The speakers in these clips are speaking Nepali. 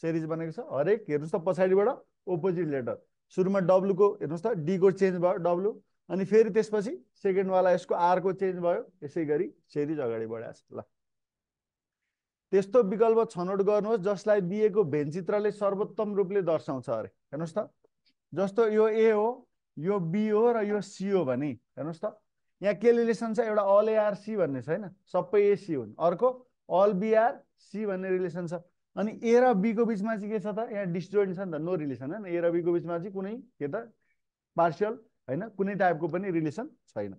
सिरिज बनेको छ हरेक हेर्नुहोस् त पछाडिबाट ओपोजिट लेटर सुरुमा डब्लुको हेर्नुहोस् त डीको चेन्ज भयो डब्लु अनि फेरि त्यसपछि सेकेन्डवाला यसको आरको चेन्ज भयो यसै गरी सिरिज अगाडि बढाएछ ल त्यस्तो विकल्प छनौट गर्नुहोस् जसलाई दिएको भेनचित्रले सर्वोत्तम रूपले दर्शाउँछ अरे हेर्नुहोस् त जस्तो यो ए हो यो बी हो र यो सी हो भने हेर्नुहोस् त यहाँ के रिलेसन छ एउटा अल सी भन्ने छ होइन सबै एसी हुन् अर्को अल बिआर सी भन्ने रिलेसन छ अनि ए र बीको बिचमा चाहिँ के छ त यहाँ डिस्जोइन्ट छ नि त नो रिलेसन होइन ए र बीको बिचमा चाहिँ कुनै के त पार्सियल होइन कुनै टाइपको पनि रिलेसन छैन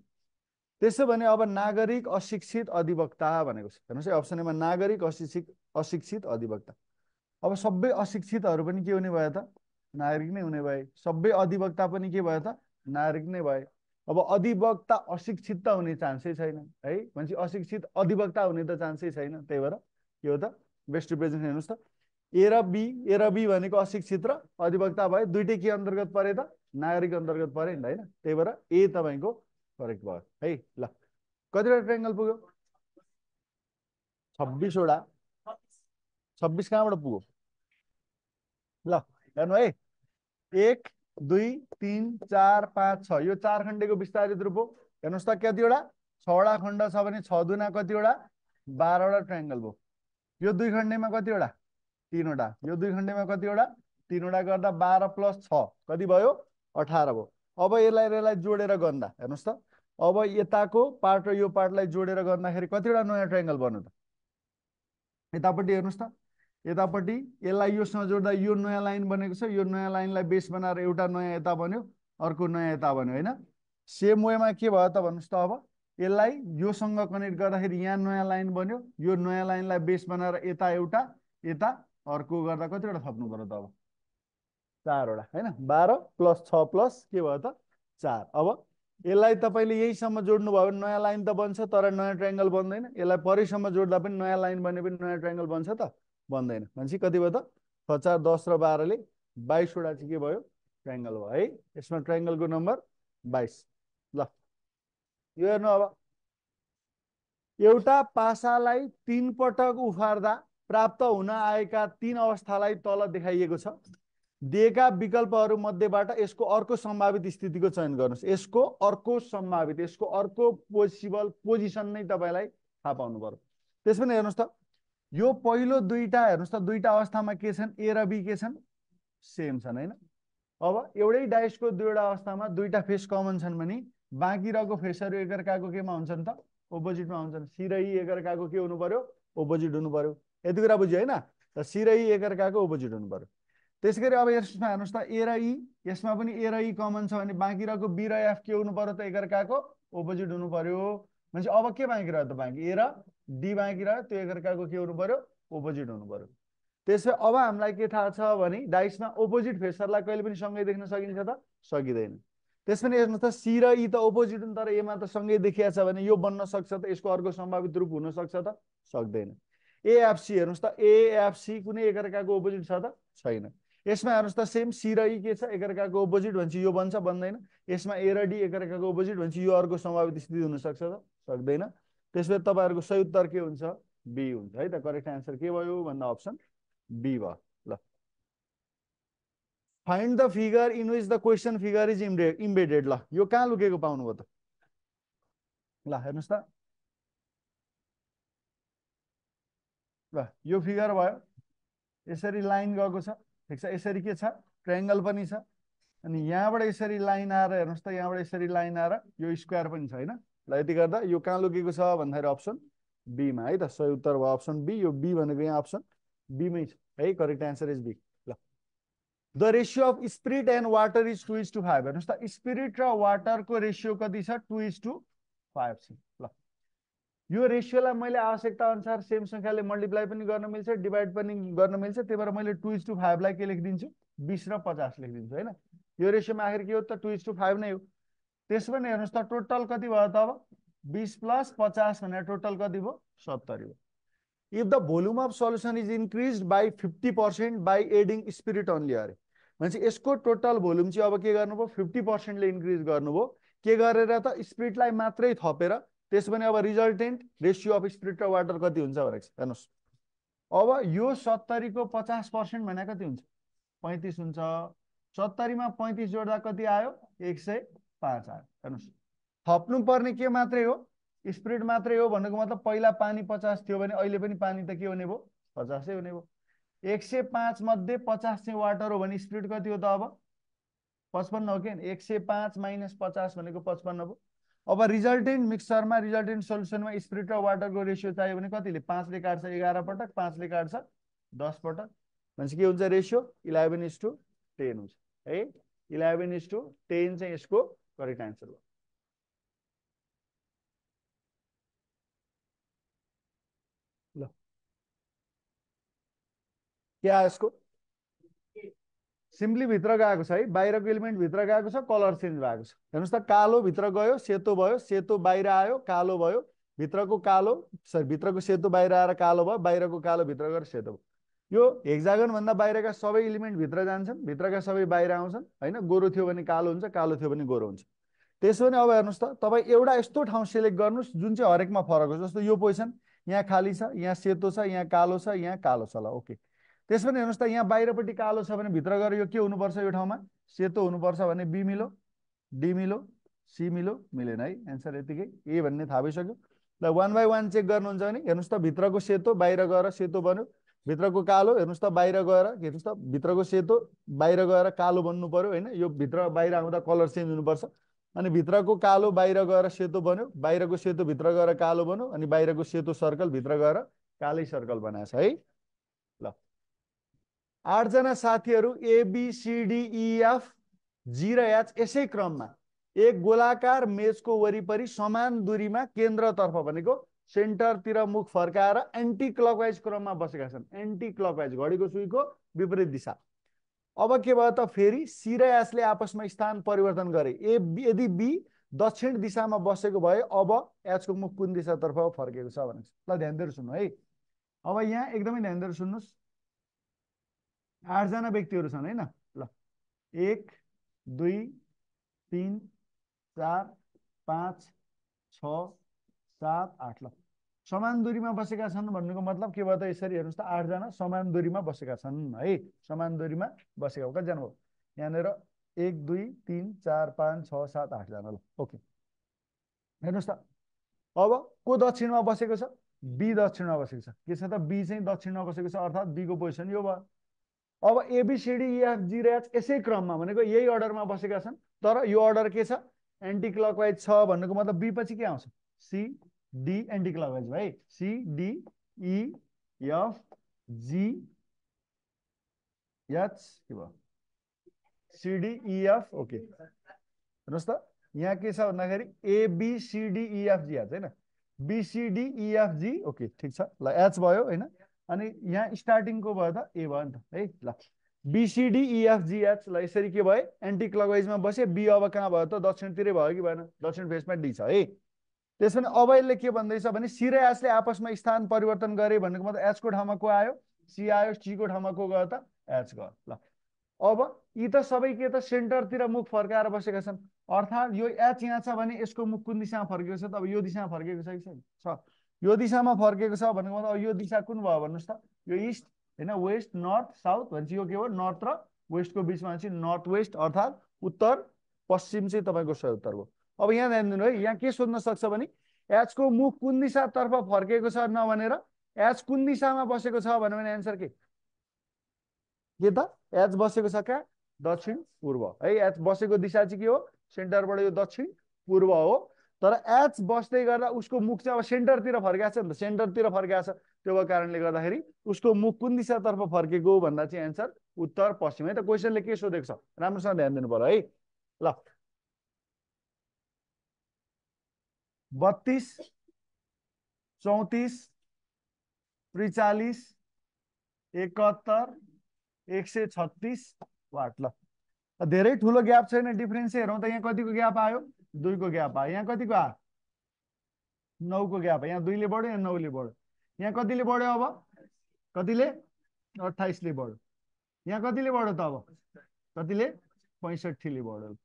त्यसो भने अब नागरिक अशिक्षित अधिवक्ता भनेको छ हेर्नुहोस् है अप्सनमा नागरिक अशिक्षित अशिक्षित अधिवक्ता अब सबै अशिक्षितहरू पनि के हुने भयो त नागरिक नै हुने भए सबै अधिवक्ता पनि के भयो त नागरिक नै भए अब अधिवक्ता अशिक्षित त हुने चान्सै छैन है भनेपछि अशिक्षित अधिवक्ता हुने त चान्सै छैन त्यही भएर के हो त बेस्ट रिप्रेजेन्ट हेर्नुहोस् त ए र बी ए र बी भनेको अशिक्षित र अधिवक्ता भए दुइटै के अन्तर्गत परे त नागरिक अन्तर्गत परे नि त होइन त्यही भएर ए तपाईँको करेक्ट भयो है ल कतिवटा ट्राइङ्गल पुग्यो छब्बिसवटा छब्बिस कहाँबाट पुग्यो ल हेर्नु है एक दुई तिन चार पाँच छ यो चार खण्डेको विस्तारित रूप हो हेर्नुहोस् त कतिवटा छवटा खण्ड छ भने छ दुना कतिवटा बाह्रवटा ट्राइङ्गल भयो यो दुई खण्डेमा कतिवटा तिनवटा यो दुई खण्डेमा कतिवटा तिनवटा गर्दा बाह्र प्लस छ कति भयो अठार भयो अब यसलाई यसलाई जोडेर गर्दा हेर्नुहोस् त अब यताको पार्ट र यो पार्टलाई जोडेर गर्दाखेरि कतिवटा नयाँ ट्राइङ्गल बन्यो त यतापट्टि हेर्नुहोस् त यतापट्टि यसलाई योसँग जोड्दा यो नयाँ लाइन बनेको छ यो नयाँ लाइनलाई बेस बनाएर एउटा नयाँ यता बन्यो अर्को नयाँ यता बन्यो होइन सेम वेमा के भयो त भन्नुहोस् त अब यसलाई योसँग कनेक्ट गर्दाखेरि यहाँ नयाँ लाइन बन्यो यो नयाँ लाइनलाई बेस बनाएर यता एउटा यता अर्को गर्दा कतिवटा थप्नु पऱ्यो त अब चारवटा होइन बाह्र प्लस छ प्लस के भयो त चार अब यसलाई तपाईँले यहीसम्म जोड्नुभयो भने नयाँ लाइन त बन्छ तर नयाँ ट्राइङ्गल बन्दैन यसलाई परेसम्म जोड्दा पनि नयाँ लाइन बने पनि नयाँ ट्राइङ्गल बन्छ त बन्दैन भनेपछि कति भयो त छ चार दस र बाह्रले बाइसवटा चाहिँ के भयो ट्राइङ्गल भयो है यसमा ट्राइङ्गलको नम्बर बाइस ल यो हेर्नु अब एउटा पासालाई तिन पटक उफार्दा प्राप्त हुन आएका तिन अवस्थालाई तल देखाइएको छ दिएका विकल्पहरू मध्येबाट यसको अर्को सम्भावित स्थितिको चयन गर्नुहोस् यसको अर्को सम्भावित यसको अर्को पोसिबल पोजिसन नै तपाईँलाई थाहा पाउनु पर्यो त्यस पनि हेर्नुहोस् त यो पहिलो दुईवटा हेर्नुहोस् त दुईवटा अवस्थामा के छन् ए र बी के छन् सेम छन् होइन अब एउटै डाइसको दुईवटा अवस्थामा दुईवटा फेस कमन छन् भने बाँकी रहेको फेसहरू एकअर्काको केमा हुन्छन् त ओपोजिटमा हुन्छन् सिरै एकअर्काको के हुनु पर्यो ओपोजिट हुनु पर्यो यति कुरा बुझ्यो होइन त सिरै एकअर्काको ओपोजिट हुनु पर्यो त्यसै गरी अब यसमा हेर्नुहोस् त ए र ई यसमा पनि ए र ई कमन छ भने बाँकी रहेको बी र एफ के हुनु पर्यो त एकअर्काको ओपोजिट हुनु पर्यो भनेपछि अब के बाँकी रह्यो त बाँकी ए र डी बाँकी रह्यो त्यो एकअर्काको के हुनु पर्यो ओपोजिट हुनु पर्यो त्यसै अब हामीलाई के थाहा छ भने डाइसमा ओपोजिट फेसरलाई कहिले पनि सँगै देख्न सकिन्छ त सकिँदैन त्यस पनि हेर्नु त सी र ई e त अपोजिट हुन् तर एमा त सँगै देखिया छ भने यो बन्न सक्छ त यसको अर्को सम्भावित रूप हुनसक्छ त सक्दैन एएफसी हेर्नुहोस् त एएफसी कुनै एकअर्काको अपोजिट छ त छैन यसमा हेर्नुहोस् त सेम सी र ई e के छ एकअर्काको अपोजिट भन्छ यो बन्छ बन्दैन यसमा ए र डी एकअर्काको अपोजिट भन्छ यो अर्को सम्भावित स्थिति हुनसक्छ त सक्दैन त्यसपछि तपाईँहरूको सही उत्तर के हुन्छ बी हुन्छ है त करेक्ट आन्सर के भयो भन्दा अप्सन बी भयो find the figure in which the question figure is इम्बे इम्बेडेड ल यो कहाँ लुकेको पाउनु पाउनुभयो त ल हेर्नुहोस् त ल यो फिगर भयो यसरी लाइन गएको छ ठिक छ यसरी के छ ट्रायङ्गल पनि छ अनि यहाँबाट यसरी लाइन आएर हेर्नुहोस् त यहाँबाट यसरी लाइन आएर यो स्क्वायर पनि छ होइन ल यति गर्दा यो कहाँ लुकेको छ भन्दाखेरि अप्सन बीमा है त सही उत्तर भयो अप्सन बी यो बी भनेको यहाँ अप्सन बीमै छ है correct answer is B the ratio of spirit and water is two is to five हेर्नुहोस् त स्पिरिट र वाटरको रेसियो कति छ टु इज टू फाइभ छ ल यो रेसियोलाई मैले आवश्यकता अनुसार सेम सङ्ख्याले मल्टिप्लाई पनि गर्न मिल्छ डिभाइड पनि गर्न मिल्छ त्यही भएर मैले टु इज टू फाइभलाई के लेखिदिन्छु बिस र पचास लेखिदिन्छु होइन यो रेसियोमा आखिर के हो त टु इज टू फाइभ नै हो त्यसो भने हेर्नुहोस् त टोटल कति भयो त अब बिस प्लस पचास भनेर टोटल कति भयो सत्तरी भयो if the volume of solution is increase by fifty percent by adding spirit only अरे भनेपछि यसको टोटल भोल्युम चाहिँ अब के गर्नुभयो फिफ्टी पर्सेन्टले इन्क्रिज गर्नुभयो के गरेर त स्प्रिटलाई मात्रै थपेर त्यसो भने अब रिजल्टेन्ट रेसियो अफ स्प्रिट र वाटर कति हुन्छ भनेको छ हेर्नुहोस् अब यो सत्तरीको पचास पर्सेन्ट भने कति हुन्छ पैँतिस हुन्छ सत्तरीमा पैँतिस जोड्दा कति आयो एक सय पाँच आयो हेर्नुहोस् थप्नुपर्ने के मात्रै हो स्प्रिट मात्रै हो भन्नुको मतलब पहिला पानी पचास थियो भने अहिले पनि पानी त के हुने भयो पचासै हुने भयो एक सय पाँच मध्ये पचास चाहिँ वाटर हो भने स्प्रिड कति हो त अब पचपन्न हो कि एक सय पाँच माइनस पचास भनेको पचपन्न भयो अब रिजल्टेन्ट मिक्सचरमा रिजल्टेन्ट सोल्युसनमा स्प्रिड र वाटरको रेसियो चाहियो भने कतिले पाँचले काट्छ एघार पटक पाँचले काट्छ दस पटक भनेपछि के हुन्छ ratio eleven is to ten हुन्छ है इलेभेन इज टू टेन चाहिँ यसको करेक्ट आन्सर हो क्या यसको सिम्पली भित्र गएको छ है बाहिरको इलिमेन्ट भित्र गएको छ कलर चेन्ज भएको छ हेर्नुहोस् त कालो भित्र गयो सेतो भयो सेतो बाहिर आयो कालो भयो भित्रको कालो सरी भित्रको सेतो बाहिर आएर कालो भयो बाहिरको कालो भित्र गएर सेतो भयो यो हेक्जागनभन्दा बाहिरका सबै इलिमेन्ट भित्र जान्छन् भित्रका सबै बाहिर आउँछन् होइन गोरो थियो भने कालो हुन्छ कालो थियो भने गोरो हुन्छ त्यसो भने अब हेर्नुहोस् त तपाईँ एउटा यस्तो ठाउँ सेलेक्ट गर्नुहोस् जुन चाहिँ हरेकमा फरक हो जस्तो यो पोजिसन यहाँ खाली छ यहाँ सेतो छ यहाँ कालो छ यहाँ कालो छ ल ओके त्यस पनि हेर्नुहोस् त यहाँ बाहिरपट्टि कालो छ भने भित्र गएर यो के हुनुपर्छ यो ठाउँमा सेतो हुनुपर्छ भने बी मिलो डी मिलो सी मिलो मिलेन है एन्सर यतिकै ए भन्ने थाहा भइसक्यो ल वान बाई वान चेक गर्नुहुन्छ भने हेर्नुहोस् त भित्रको सेतो बाहिर गएर सेतो बन्यो भित्रको कालो हेर्नुहोस् त बाहिर गएर हेर्नुहोस् त भित्रको सेतो बाहिर गएर कालो बन्नु पऱ्यो होइन यो भित्र बाहिर आउँदा कलर चेन्ज हुनुपर्छ अनि भित्रको कालो बाहिर गएर सेतो बन्यो बाहिरको सेतो भित्र गएर कालो बन्यो अनि बाहिरको सेतो सर्कल भित्र गएर कालै सर्कल बनाएछ है आठजना साथीहरू जी e, र एच यसै क्रममा एक गोलाकार मेजको वरिपरि समान दूरीमा केन्द्रतर्फ भनेको सेन्टरतिर मुख फर्काएर एन्टी क्लकवाइज क्रममा बसेका छन् एन्टी क्लकवाइज घडीको सुईको विपरीत दिशा अब के भयो त फेरि सी र एचले आपसमा स्थान परिवर्तन गरे ए यदि बी दक्षिण दिशामा बसेको भए अब एचको मुख कुन दिशातर्फ फर्केको छ भनेको ल ध्यान दिएर सुन्नु है अब यहाँ एकदमै ध्यान दिएर सुन्नुहोस् आठजना व्यक्तिहरू छन् होइन ल एक दुई तिन चार पाँच छ सात आठ ल समान दूरीमा बसेका छन् भन्नुको मतलब के भयो त यसरी हेर्नुहोस् त आठजना समान दूरीमा बसेका छन् है समान दूरीमा बसेका हो कतिजना हो यहाँनिर एक दुई तिन चार पाँच छ सात आठजना ल ओके हेर्नुहोस् त अब को दक्षिणमा बसेको छ बी दक्षिणमा बसेको छ के छ त बी चाहिँ दक्षिणमा बसेको छ अर्थात् बीको पोजिसन यो भयो अब एबिसिडिएफ एच e, यसै क्रममा भनेको यही अर्डरमा बसेका छन् तर यो अर्डर के छ एन्टी क्लकवाइज छ भन्नुको मतलब बी पछि के आउँछ सिडी एन्टी क्लकवाइज भाइ जी एच के भयो एफ ओके e, हेर्नुहोस् त यहाँ के छ भन्दाखेरि जी एच e, होइन जी ओके ठिक छ ल एच भयो होइन अनि यहाँ स्टार्टिङको भयो त ए भयो नि त है ल बिसिडिइएफजिएच e, ल यसरी के भयो एन्टी क्लगवाइजमा बस्यो बी अब कहाँ भयो त दक्षिणतिरै भयो कि भएन दक्षिण फेसमा डी छ है त्यसमा अब यसले के भन्दैछ भने सि र आपसमा स्थान परिवर्तन गरे भनेको मतलब एचको ठाउँमा को आयो सी आयो सीको ठाउँमा को गयो त एच गयो ल अब यी त सबै के त सेन्टरतिर मुख फर्काएर बसेका छन् अर्थात् यो एच यहाँ छ भने यसको मुख कुन दिशामा फर्केको छ त अब यो दिशामा फर्केको छ कि छैन छ यो दिशामा फर्केको छ भनेको मतलब यो दिशा कुन भयो भन्नुहोस् त यो इस्ट होइन वेस्ट नर्थ साउथ भनेपछि यो के हो नर्थ र वेस्टको बिचमा चाहिँ नर्थ वेस्ट अर्थात् उत्तर पश्चिम चाहिँ तपाईँको सय उत्तर हो अब यहाँ ध्यान दिनु है यहाँ के सोध्न सक्छ भने एचको मुख कुन दिशातर्फ फर्केको छ नभनेर एच कुन दिशामा बसेको छ भन्यो भने एन्सर के के त एच बसेको छ क्या दक्षिण पूर्व है एच बसेको दिशा चाहिँ के हो सेन्टरबाट यो दक्षिण पूर्व हो तर एच बस्दै गर्दा उसको मुख चाहिँ अब सेन्टरतिर फर्किएको छ नि त सेन्टरतिर फर्किएको छ त्यो कारणले गर्दाखेरि उसको मुख कुन दिशातर्फ फर्केको भन्दा चाहिँ एन्सर उत्तर पश्चिम है त क्वेसनले के सोधेको छ राम्रोसँग ध्यान दिनु पर्यो है ल बत्तिस चौतिस त्रिचालिस एकहत्तर एक सय छत्तिस वाट ल धेरै ठुलो ग्याप छैन डिफ्रेन्स हेरौँ त यहाँ कतिको ग्याप आयो दुईको ग्याप आयो यहाँ कतिको आ नौको ग्याप यहाँ दुईले बढ्यो यहाँ नौले बढ्यो यहाँ कतिले बढ्यो अब कतिले अठाइसले बढ्यो यहाँ कतिले बढ्यो त अब कतिले पैँसठीले बढ्यो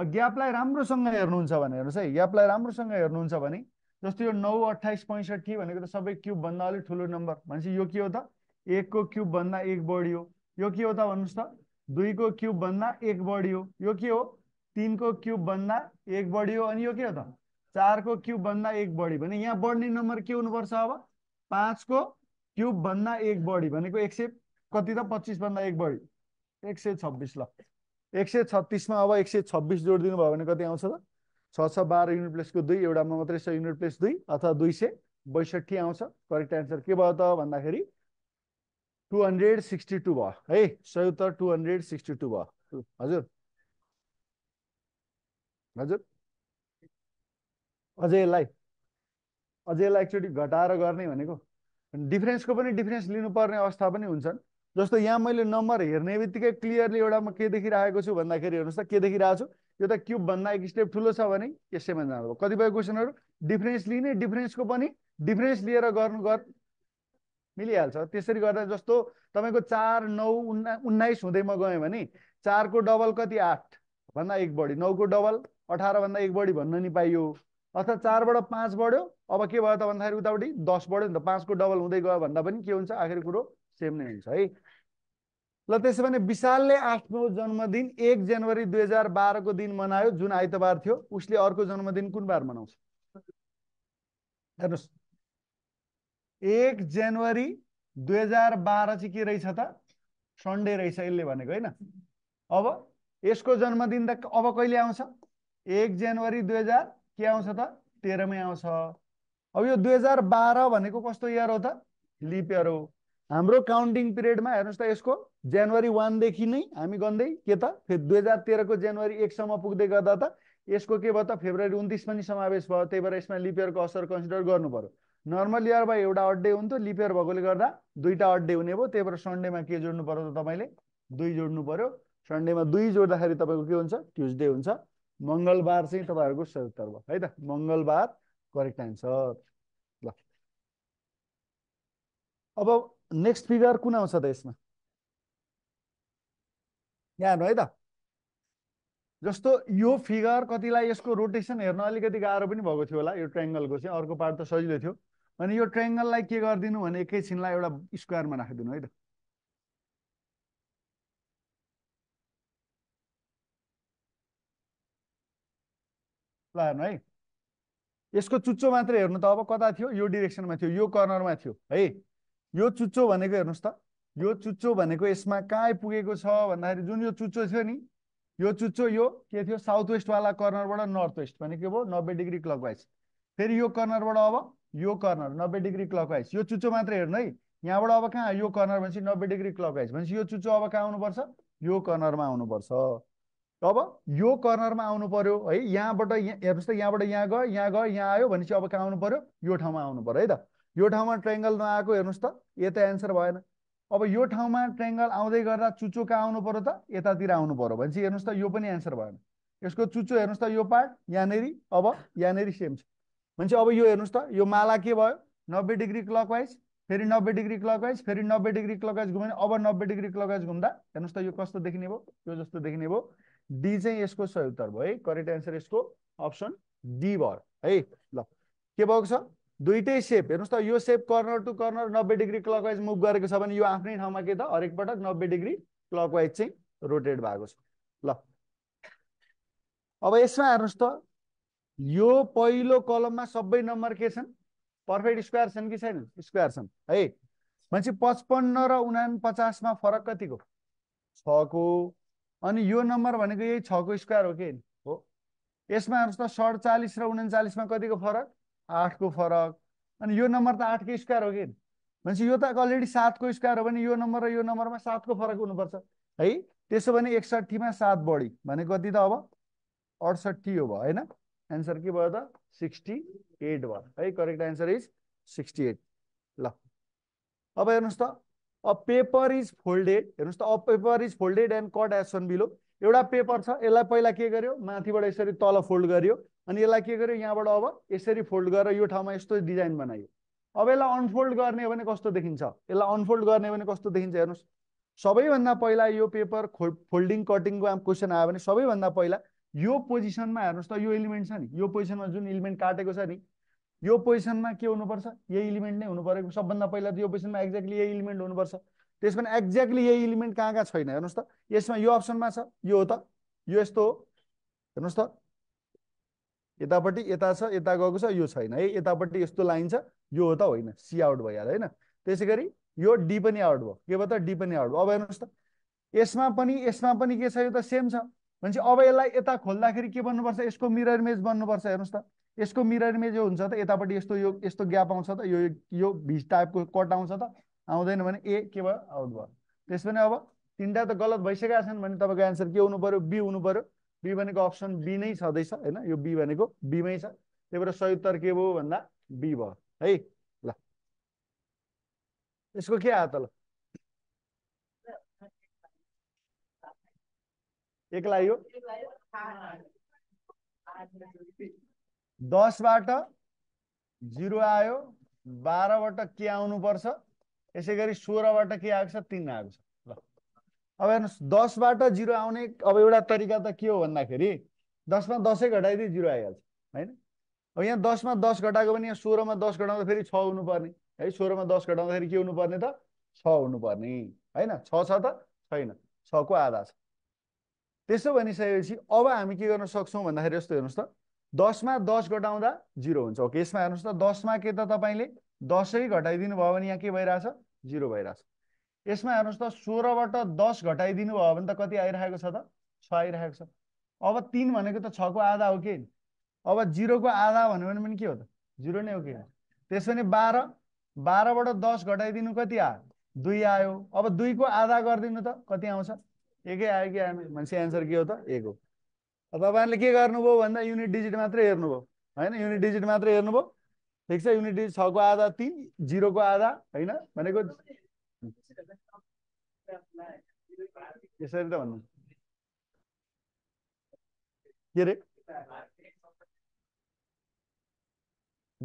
अब ग्यापलाई राम्रोसँग हेर्नुहुन्छ भने हेर्नुहोस् है ग्यापलाई राम्रोसँग हेर्नुहुन्छ भने जस्तो यो नौ अठाइस पैँसठी भनेको त सबै क्युबभन्दा अलिक ठुलो नम्बर भनेपछि यो के हो त एकको क्युबभन्दा एक बढी हो यो के हो त भन्नुहोस् त दुईको क्युबभन्दा एक बढी हो यो के हो तिनको क्युब भन्दा एक हो अनि यो के हो त चारको क्युब भन्दा एक बढी भने यहाँ बढ्ने नम्बर के हुनुपर्छ अब पाँचको क्युब भन्दा एक बढी भनेको एक सय कति त पच्चिसभन्दा एक बढी एक सय छब्बिस ल एक सय छत्तिसमा अब एक सय छब्बिस जोडिदिनु भयो भने कति आउँछ त छ छ बाह्र युनिट प्लेसको दुई एउटामा मात्रै छ युनिट प्लेस दुई अथवा दुई सय बैसठी आउँछ करेक्ट एन्सर के भयो त भन्दाखेरि टु हन्ड्रेड सिक्सटी टू भयो है सय उत्तर टु हन्ड्रेड सिक्सटी टू भयो हजुर हजुर अझै यसलाई अझै यसलाई एकचोटि घटाएर गर्ने भनेको डिफ्रेन्सको पनि डिफ्रेन्स लिनुपर्ने अवस्था पनि हुन्छन् जस्तो यहाँ मैले नम्बर हेर्ने बित्तिकै क्लियरली एउटा म के देखिरहेको छु भन्दाखेरि हेर्नुहोस् त के देखिरहेको छु यो त क्युब भन्दा एक स्टेप ठुलो छ भने यसैमा जानुभयो कतिपय क्वेसनहरू डिफ्रेन्स लिने डिफ्रेन्सको पनि डिफ्रेन्स लिएर गर्नु गर् मिलिहाल्छ त्यसरी गर्दा जस्तो तपाईँको चार नौ उन्ना उन्नाइस हुँदैमा गयो भने चारको डबल कति आठ भन्दा एक बढी नौको डबल अठारभन्दा एक बढी भन्न नि पाइयो अर्थात् चारबाट पाँच बढ्यो अब के भयो त भन्दाखेरि उतापट्टि दस बढ्यो नि त पाँचको डबल हुँदै गयो भन्दा पनि के हुन्छ आखिर कुरो सेम नै हुन्छ है ल त्यसो भने विशालले आफ्नो जन्मदिन एक जनवरी दुई हजार बाह्रको दिन मनायो जुन आइतबार थियो उसले अर्को जन्मदिन कुन बार मनाउँछ हेर्नुहोस् एक जनवरी दुई हजार बाह्र चाहिँ के रहेछ त सन्डे रहेछ यसले भनेको होइन अब यसको जन्मदिन त अब कहिले आउँछ एक जनवरी दुई हजार के आउँछ त तेह्रमै आउँछ अब यो दुई हजार बाह्र भनेको कस्तो इयर हो त लिप इयर हो हाम्रो काउन्टिङ पिरियडमा हेर्नुहोस् त यसको जनवरी वानदेखि नै हामी गन्दै के त फेरि दुई हजार तेह्रको जनवरी एकसम्म पुग्दै गर्दा त यसको के भयो त फेब्रुअरी उन्तिस पनि समावेश भयो त्यही भएर यसमा लिपियरको असर कन्सिडर गर्नु पऱ्यो नर्मल इयर भए एउटा अड्डे हुन्थ्यो लिपियर भएकोले गर्दा दुईवटा अड्डे हुने भयो त्यही भएर सन्डेमा के जोड्नु पर्यो त तपाईँले दुई जोड्नु पऱ्यो सन्डेमा दुई जोड्दाखेरि तपाईँको के हुन्छ ट्युजडे हुन्छ मङ्गलबार चाहिँ तपाईँहरूको उत्तर भयो है त मङ्गलबार करेक्ट आन्सर ल अब नेक्स्ट फिगर कुन आउँछ त यसमा यहाँ हेर्नु है त जस्तो यो फिगर कतिलाई यसको रोटेसन हेर्न अलिकति गाह्रो पनि भएको थियो होला यो ट्राइङ्गलको चाहिँ अर्को पार्ट त सजिलो थियो अनि यो ट्राइङ्गललाई के गरिदिनु भने एकैछिनलाई एउटा स्क्वायरमा राखिदिनु है त ल हेर्नु है यसको चुच्चो मात्र हेर्नु त अब कता थियो यो डिरेक्सनमा थियो यो कर्नरमा थियो है यो चुच्चो भनेको हेर्नुहोस् त यो चुच्चो भनेको यसमा कहाँ पुगेको छ भन्दाखेरि जुन यो चुच्चो थियो नि यो चुच्चो यो के थियो साउथ वेस्टवाला कर्नरबाट नर्थ वेस्ट भनेको के भयो नब्बे डिग्री क्लक वाइज फेरि यो कर्नरबाट अब यो कर्नर नब्बे डिग्री क्लक वाइज यो चुच्चो मात्र हेर्नु है यहाँबाट अब कहाँ यो कर्नर भनेपछि नब्बे डिग्री क्लक वाइज भनेपछि यो चुच्चो अब कहाँ आउनुपर्छ यो कर्नरमा आउनुपर्छ अब यो कर्नरमा आउनु पर्यो है यहाँबाट यहाँ हेर्नुहोस् त यहाँबाट यहाँ गयो यहाँ गयो यहाँ आयो भनेपछि अब कहाँ आउनु पर्यो यो ठाउँमा आउनु पर्यो है त यो ठाउँमा ट्राइङ्गल नआएको हेर्नुहोस् त यता एन्सर भएन अब यो ठाउँमा ट्राइङ्गल आउँदै गर्दा चुच्चो कहाँ आउनु पर्यो त यतातिर आउनु पर्यो भनेपछि हेर्नुहोस् त यो पनि एन्सर भएन यसको चुच्चो हेर्नुहोस् त यो पार्ट यहाँनिर अब यहाँनिर सेम छ भनेपछि अब यो हेर्नुहोस् त यो माला के भयो नब्बे डिग्री क्लकवाइज फेरि नब्बे डिग्री क्लकवाइज फेरि नब्बे डिग्री क्लकवाइज घुम्यो अब नब्बे डिग्री क्लकवाइज घुम्दा हेर्नुहोस् त यो कस्तो देखिने भयो यो जस्तो देखिने भयो डी चाहिँ यसको सही उत्तर भयो है करेक्ट एन्सर यसको अप्सन डी भयो है ल के भएको छ दुइटै सेप हेर्नुहोस् त यो सेप कर्नर टु कर्नर नब्बे डिग्री क्लकवाइज मुभ गरेको छ भने यो आफ्नै ठाउँमा के त हरेक पटक नब्बे डिग्री क्लकवाइज चाहिँ रोटेट भएको छ ल अब यसमा हेर्नुहोस् त यो पहिलो कलममा सबै नम्बर के छन् पर्फेक्ट स्क्वायर छन् कि छैन स्क्वायर छन् है भनेपछि पचपन्न र उना पचासमा फरक कतिको छको अनि यो नम्बर भनेको यही छको स्क्वायर हो कि हो यसमा हेर्नुहोस् त सडचालिस र उन्चालिसमा कतिको फरक आठको फरक अनि यो नम्बर त आठको स्क्वायर हो कि भनेपछि यो त अलरेडी सातको स्क्वायर हो भने यो नम्बर र यो नम्बरमा सातको फरक हुनुपर्छ है त्यसो भने एकसट्ठीमा सात बढी भने कति त अब अडसट्ठी हो भयो होइन एन्सर के भयो त सिक्सटी एट भयो है correct answer is sixty eight ल अब हेर्नुहोस् त अ पेपर इज फोल्डेड हेर्नुहोस् त a paper is folded and cut as shown below एउटा पेपर छ यसलाई पहिला के गर्यो माथिबाट यसरी तल फोल्ड गर्यो अनि यसलाई के गर्यो यहाँबाट अब यसरी फोल्ड गरेर यो ठाउँमा यस्तो डिजाइन बनायो अब यसलाई अनफोल्ड गर्ने भने कस्तो देखिन्छ यसलाई अनफोल्ड गर्ने भने कस्तो देखिन्छ हेर्नुहोस् सबैभन्दा पहिला यो पेपर फोल्डिङ कटिङको क्वेसन आयो भने सबैभन्दा पहिला यो पोजिसनमा हेर्नुहोस् त यो एलिमेन्ट छ नि यो पोजिसनमा जुन इलिमेन्ट काटेको छ नि यो पोजिसनमा के हुनुपर्छ यही इलिमेन्ट नै हुनु परेको सबभन्दा पहिला त यो पोजिसनमा एक्ज्याक्टली यही इलिमेन्ट हुनुपर्छ त्यस पनि एक्ज्याक्टली यही इलिमेन्ट कहाँ कहाँ छैन हेर्नुहोस् त यसमा यो अप्सनमा छ यो हो त यो यस्तो हो हेर्नुहोस् त यतापट्टि यता छ यता गएको छ यो छैन है यतापट्टि यस्तो लाइन छ यो हो त होइन सी आउट भइहाल्यो होइन त्यसै गरी यो डी पनि आउट भयो के भयो त डी पनि आउट भयो अब हेर्नुहोस् त यसमा पनि यसमा पनि के छ यो त सेम छ भनेपछि अब यसलाई यता खोल्दाखेरि के बन्नुपर्छ यसको मिरर इमेज बन्नुपर्छ हेर्नुहोस् त यसको मिरर इमेज हुन्छ त यतापट्टि यस्तो यो यस्तो ग्याप आउँछ त यो यो भिज टाइपको कट आउँछ त आउँदैन भने ए के भयो आउट भयो त्यस पनि अब तिनवटा त गलत भइसकेका छन् भने तपाईँको एन्सर के हुनु पऱ्यो बी हुनु पऱ्यो बी भनेको अप्सन बी नै छँदैछ होइन यो बी भनेको बीमै छ त्यही भएर सही उत्तर के भयो भन्दा बी भयो है ल यसको के आयो त ल एक लाग्यो दसबाट जिरो आयो बाह्रबाट के आउनु पर्छ यसै गरी सोह्रबाट के आएको छ तिन आएको छ ल अब हेर्नुहोस् दसबाट जिरो आउने अब एउटा तरिका त के हो भन्दाखेरि दसमा दसै घटाइदिए जिरो आइहाल्छ होइन अब यहाँ दसमा दस घटाएको पनि यहाँ सोह्रमा दस घटाउँदा फेरि छ हुनुपर्ने है सोह्रमा दस घटाउँदाखेरि के हुनुपर्ने त छ हुनुपर्ने होइन छ छ त छैन छको आधा छ त्यसो भनिसकेपछि अब हामी के गर्न सक्छौँ भन्दाखेरि यस्तो हेर्नुहोस् त दसमा दस घटाउँदा जिरो हुन्छ ओके यसमा हेर्नुहोस् त दसमा के त तपाईँले दसै घटाइदिनु भयो भने यहाँ के भइरहेछ जिरो भइरहेछ यसमा हेर्नुहोस् त सोह्रबाट दस घटाइदिनु भयो भने त कति आइरहेको छ त छ आइरहेको छ अब तिन भनेको त छको आधा हो कि अब जिरोको आधा भन्यो भने पनि के हो त जिरो नै हो कि त्यसो भने बाह्र बाह्रबाट दस घटाइदिनु कति आयो दुई आयो अब दुईको आधा गरिदिनु त कति आउँछ एकै आयो कि आएन मान्छे एन्सर के हो त एक हो तपाईँहरूले के गर्नुभयो भन्दा युनिट डिजिट मात्रै हेर्नुभयो होइन युनिट डिजिट मात्रै हेर्नुभयो ठिक छ युनिट डिजिट छको आधा तिन जिरोको आधा होइन भनेको यसरी त भन्नु के अरे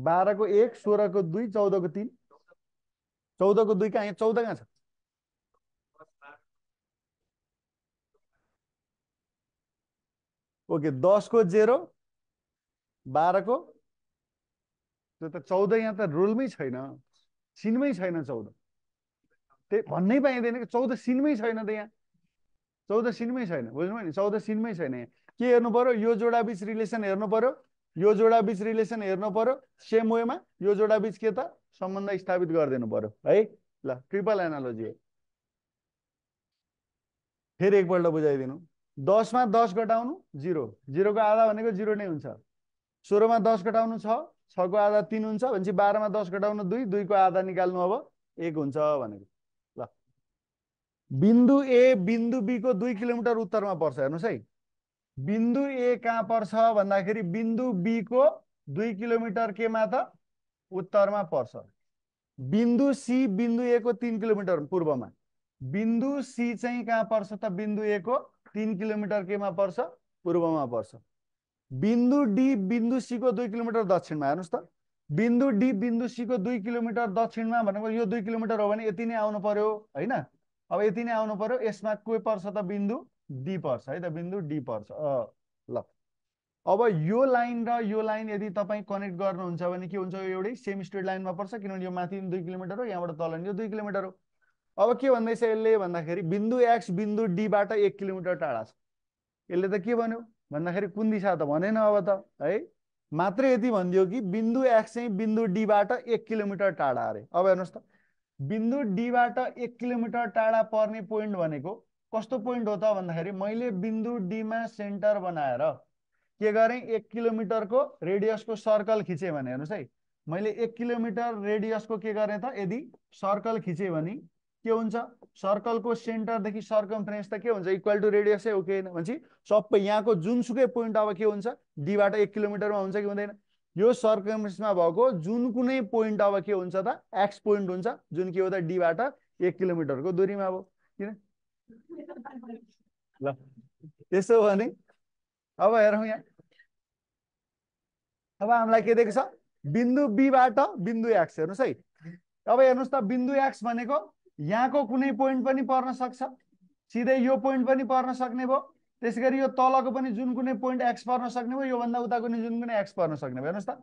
बाह्रको एक सोह्रको दुई चौधको तिन चौधको दुई कहाँ चौध कहाँ छ ओके दसको जेरो बाह्रको त्यो त चौध यहाँ त रुलमै छैन सिनमै छैन चौध त्यही भन्नै पाइँदैन कि चौध सिनमै छैन त यहाँ चौध सिनमै छैन बुझ्नुभयो नि चौध सिनमै छैन यहाँ के हेर्नु पऱ्यो यो जोडा बिच रिलेसन हेर्नु पऱ्यो यो जोडा बिच रिलेसन हेर्नु पऱ्यो सेम वेमा यो जोडा बिच के त सम्बन्ध स्थापित गरिदिनु पऱ्यो है ल ट्रिपल एनालोजी हो फेरि एकपल्ट बुझाइदिनु दसमा दस घटाउनु जिरो जिरोको आधा भनेको जिरो नै हुन्छ सोह्रमा दस घटाउनु छ छको आधा तिन हुन्छ भनेपछि बाह्रमा दस घटाउनु दुई दुईको आधा निकाल्नु अब एक हुन्छ भनेको ल बिन्दु ए बिन्दु बीको दुई किलोमिटर उत्तरमा पर्छ हेर्नुहोस् है बिन्दु ए कहाँ पर्छ भन्दाखेरि बिन्दु बीको दुई किलोमिटर केमा त उत्तरमा पर्छ बिन्दु सी बिन्दु ए को तिन किलोमिटर पूर्वमा बिन्दु सी चाहिँ कहाँ पर्छ त बिन्दु ए को तिन किलोमिटर केमा पर्छ पूर्वमा पर्छ बिन्दु डी बिन्दु सीको दुई किलोमिटर दक्षिणमा हेर्नुहोस् त बिन्दु डी बिन्दु सीको दुई किलोमिटर दक्षिणमा भनेको यो दुई किलोमिटर हो भने यति नै आउनु पर्यो होइन अब यति नै आउनु पर्यो यसमा के पर्छ त बिन्दु डी पर्छ है त बिन्दु डी पर्छ ल अब यो लाइन र यो लाइन यदि तपाईँ कनेक्ट गर्नुहुन्छ भने के हुन्छ यो एउटै सेम स्ट्रेट लाइनमा पर्छ किनभने यो माथि दुई किलोमिटर हो यहाँबाट तल यो दुई किलोमिटर हो अब के भन्दैछ यसले भन्दाखेरि बिन्दु एक्स बिन्दु डीबाट एक किलोमिटर टाढा छ यसले त के भन्यो भन्दाखेरि कुन दिशा त भनेन अब त है मात्रै यति भनिदियो कि बिन्दु एक्स चाहिँ बिन्दु डीबाट एक किलोमिटर टाढा अरे अब हेर्नुहोस् त बिन्दु डीबाट एक किलोमिटर टाढा पर्ने पोइन्ट भनेको कस्तो पोइन्ट हो त भन्दाखेरि मैले बिन्दु डीमा सेन्टर बनाएर के गरेँ एक किलोमिटरको रेडियसको सर्कल खिचेँ भने हेर्नुहोस् है मैले एक किलोमिटर रेडियसको के गरेँ त यदि सर्कल खिचेँ भने के हुन्छ सर्कलको सेन्टरदेखि सर्कम फ्रेन्स त के हुन्छ इक्वल टु रेडियसै हो कि भनेपछि सबै यहाँको जुनसुकै पोइन्ट अब के हुन्छ डीबाट एक किलोमिटरमा हुन्छ कि हुँदैन यो सर्कमेन्समा भएको जुन कुनै पोइन्ट अब के हुन्छ त एक्स पोइन्ट हुन्छ जुन के हो त डीबाट एक किलोमिटरको दुरीमा अब किन ल त्यसो भने अब हेरौँ यहाँ अब हामीलाई के दिएको छ बिन्दु बीबाट बिन्दु एक्स हेर्नुहोस् है अब हेर्नुहोस् त बिन्दु एक्स भनेको यहाँको कुनै पोइन्ट पनि पर्न सक्छ सिधै यो पोइन्ट पनि पर्न सक्ने भयो त्यस गरी यो तलको पनि जुन कुनै पोइन्ट एक्स पर्न सक्ने भयो योभन्दा उताको नि जुन कुनै एक्स पर्न सक्ने भयो हेर्नुहोस् त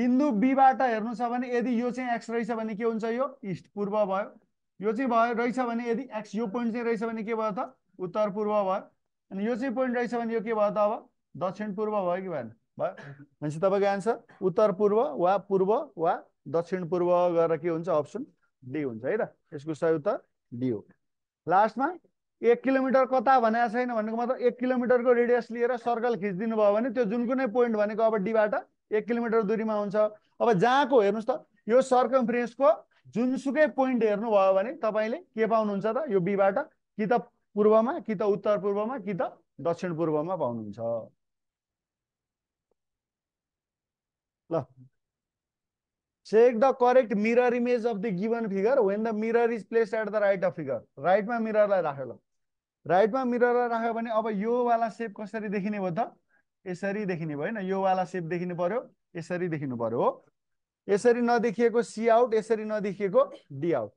बिन्दु बीबाट हेर्नु छ भने यदि यो चाहिँ एक्स रहेछ भने के हुन्छ यो इस्ट पूर्व भयो यो चाहिँ भयो रहेछ भने यदि एक्स यो पोइन्ट चाहिँ रहेछ भने के भयो त उत्तर पूर्व भयो अनि यो चाहिँ पोइन्ट रहेछ भने यो के भयो त अब दक्षिण पूर्व भयो कि भएन भयो भनेपछि तपाईँको एन्सर उत्तर पूर्व वा पूर्व वा दक्षिण पूर्व गरेर के हुन्छ अप्सन डी हुन्छ है त यसको सही उत्तर डी हो लास्टमा एक किलोमिटर कता भनेको छैन भनेको मतलब एक किलोमिटरको रेडियस लिएर सर्कल खिचिदिनु भयो भने त्यो जुन कुनै पोइन्ट भनेको अब डीबाट एक किलोमिटर दुरीमा हुन्छ अब जहाँको हेर्नुहोस् त यो सर्कल फ्रेन्सको जुनसुकै पोइन्ट हेर्नुभयो भने तपाईँले के पाउनुहुन्छ त यो बीबाट कि त पूर्वमा कि त उत्तर पूर्वमा कि त दक्षिण पूर्वमा पाउनुहुन्छ ल सेक the correct mirror image of the given figure when the mirror is placed at the right of figure राइटमा मिररलाई राख्यो ल राइटमा मा राख्यो भने अब यो वाला कसरी देखिने भयो त यसरी देखिने भयो होइन यो वाला देखिनु पर्यो यसरी देखिनु पर्यो हो यसरी नदेखिएको सी आउट यसरी नदेखिएको डी आउट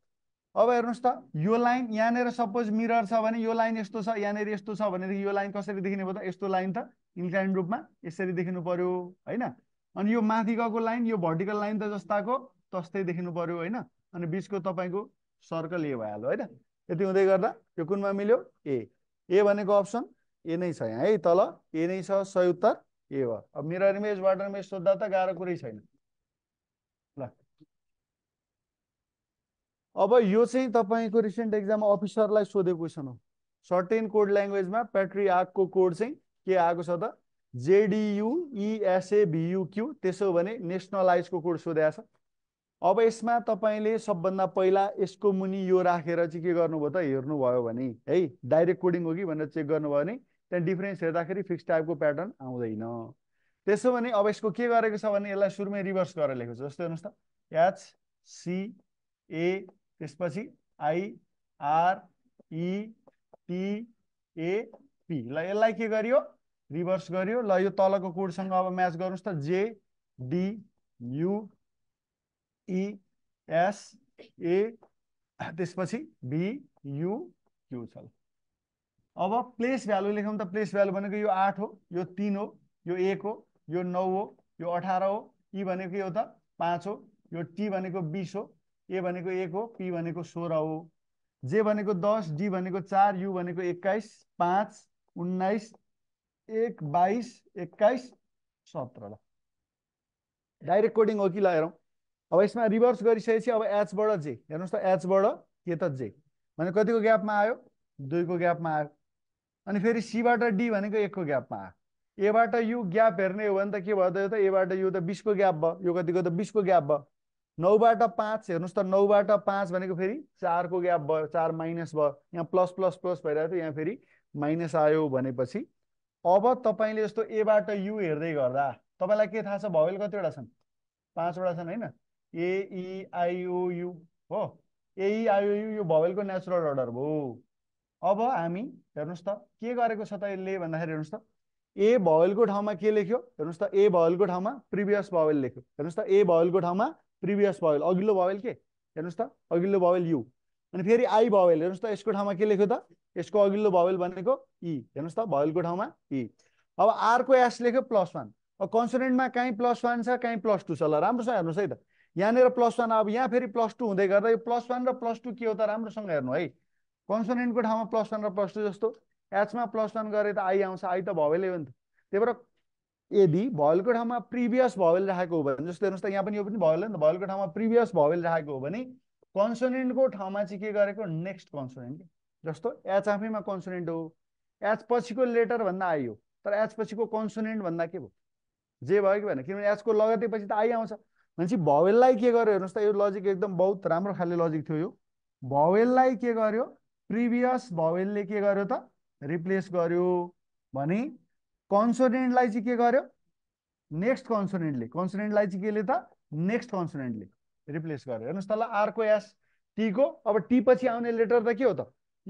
अब हेर्नुहोस् त यो लाइन यहाँनिर सपोज मिरर छ भने यो लाइन यस्तो छ यहाँनिर यस्तो छ भनेदेखि यो लाइन कसरी देखिने भयो त यस्तो लाइन त इन्क्लाइन रूपमा यसरी देखिनु पर्यो होइन अनि यो माथि गएको लाइन यो भर्टिकल लाइन त जस्ताको तस्तै देखिनु पर्यो होइन अनि बिचको तपाईँको सर्कल ए भइहाल्यो होइन यति हुँदै गर्दा यो कुनमा मिल्यो ए ए भनेको अप्सन ए नै छ यहाँ है तल ए नै छ सही उत्तर ए हो अब मिरर इमेज वाटर इमेज सोद्धा त गाह्रो कुरै छैन ल अब यो चाहिँ तपाईँको रिसेन्ट एक्जाम अफिसरलाई सोधेको क्वेसन हो सर्टेन कोड ल्याङ्ग्वेजमा प्याट्री आगको कोड चाहिँ के आएको छ त जेडियुइएसएबियुक्यु e त्यसो भने नेसनलाइजको कोड सोधेको छ अब यसमा तपाईँले सबभन्दा पहिला यसको मुनि यो राखेर चाहिँ के गर्नुभयो त हेर्नुभयो भने है डाइरेक्ट कोडिङ हो कि भनेर चेक गर्नुभयो भने त्यहाँ डिफरेन्स हेर्दाखेरि फिक्स टाइपको प्याटर्न आउँदैन त्यसो भने अब यसको के गरेको छ भने यसलाई सुरुमै रिभर्स गरेर लेखेको छ जस्तो हेर्नुहोस् त एच सी ए त्यसपछि I R E T A P ल यसलाई के गरियो रिभर्स गर्यो ल यो तलको कोडसँग अब म्याच गर्नुहोस् त J D U E S A त्यसपछि बी यु क्यु छ अब प्लेस भ्यालु लेखौँ त प्लेस भ्यालु भनेको यो आठ हो यो तिन हो यो एक हो यो नौ हो यो अठार हो इ e भनेको यो त पाँच हो यो टी भनेको बिस हो ए भनेको एक हो पी भनेको सोह्र हो जे भनेको दस डी भनेको चार यु भनेको एक्काइस पाँच उन्नाइस एक बाइस एक्काइस सत्र ल डाइरेक्ट कोडिङ हो कि ल हेरौँ अब यसमा रिभर्स गरिसकेपछि अब एचबाट जे हेर्नुहोस् त एचबाट के त जे भने कतिको ग्यापमा आयो दुईको ग्यापमा आयो अनि फेरि सीबाट डी भनेको एकको ग्यापमा आयो एबाट यु ग्याप हेर्ने हो भने त के भयो त यो त एबाट यु त बिसको ग्याप भयो यो कतिको त बिसको ग्याप भयो नौबाट पाँच हेर्नुहोस् त नौबाट पाँच भनेको फेरि चारको ग्याप भयो चार माइनस भयो यहाँ प्लस प्लस प्लस भइरहेको थियो यहाँ फेरि माइनस आयो भनेपछि अब तपाईँले जस्तो एबाट यु हेर्दै गर्दा तपाईँलाई के थाहा छ भवेल कतिवटा छन् पाँचवटा छन् होइन एइआइओयु e, हो एइआइओयु e, यो भवेलको नेचुरल अर्डर हो अब हामी हेर्नुहोस् त के गरेको छ त यसले भन्दाखेरि हेर्नुहोस् त ए भवेलको ठाउँमा के लेख्यो हेर्नुहोस् त ए भवेलको ठाउँमा प्रिभियस भवेल लेख्यो हेर्नुहोस् त ए भवेलको ठाउँमा प्रिभियस भवेल अघिल्लो भवेल के हेर्नुहोस् त अघिल्लो भवेल यु अनि फेरि आई भवेल हेर्नुहोस् त यसको ठाउँमा के लेख्यो त यसको अघिल्लो भवेल भनेको इ e, हेर्नुहोस् त भवेलको ठाउँमा इ e। अब आरको एस लेख्यो प्लस वान अब कन्सोनेन्टमा काहीँ प्लस वान छ काहीँ प्लस टू छ ल राम्रोसँग हेर्नुहोस् है त यहाँनिर प्लस वान अब यहाँ फेरि प्लस टू हुँदै गर्दा यो प्लस वान र प्लस टू के हो त राम्रोसँग हेर्नु है कन्सोनेन्टको ठाउँमा प्लस वान र प्लस टू जस्तो एचमा प्लस वान गरे त आई आउँछ आई त भवेलै हो नि त त्यही भएर यदि भवेलको ठाउँमा प्रिभियस भवेल राखेको हो भने जस्तो हेर्नुहोस् त यहाँ पनि यो पनि भवेल हो नि त भवेलको ठाउँमा प्रिभियस भवेल राखेको हो भने कन्सोनेन्टको ठाउँमा चाहिँ के गरेको नेक्स्ट कन्सोनेन्ट जस्तो एच आफैमा कन्सोनेन्ट हो एच पछिको लेटर भन्दा आइयो तर एच पछिको कन्सोनेन्ट भन्दा के भयो जे भयो कि भएन किनभने एचको लगतेपछि त आइआउँछ भनेपछि भवेललाई के गर्यो हेर्नुहोस् त यो लजिक एकदम बहुत राम्रो खाले लजिक थियो यो भवेललाई के गर्यो प्रिभियस भवेलले के गर्यो त रिप्लेस गर्यो भने कन्सोनेन्टलाई चाहिँ के गर्यो नेक्स्ट कन्सोनेन्टले कन्सोनेन्टलाई चाहिँ केले त नेक्स्ट कन्सोनेन्टले रिप्लेस गर्यो हेर्नुहोस् ल आरको एस टीको अब टी पछि आउने लेटर त के हो त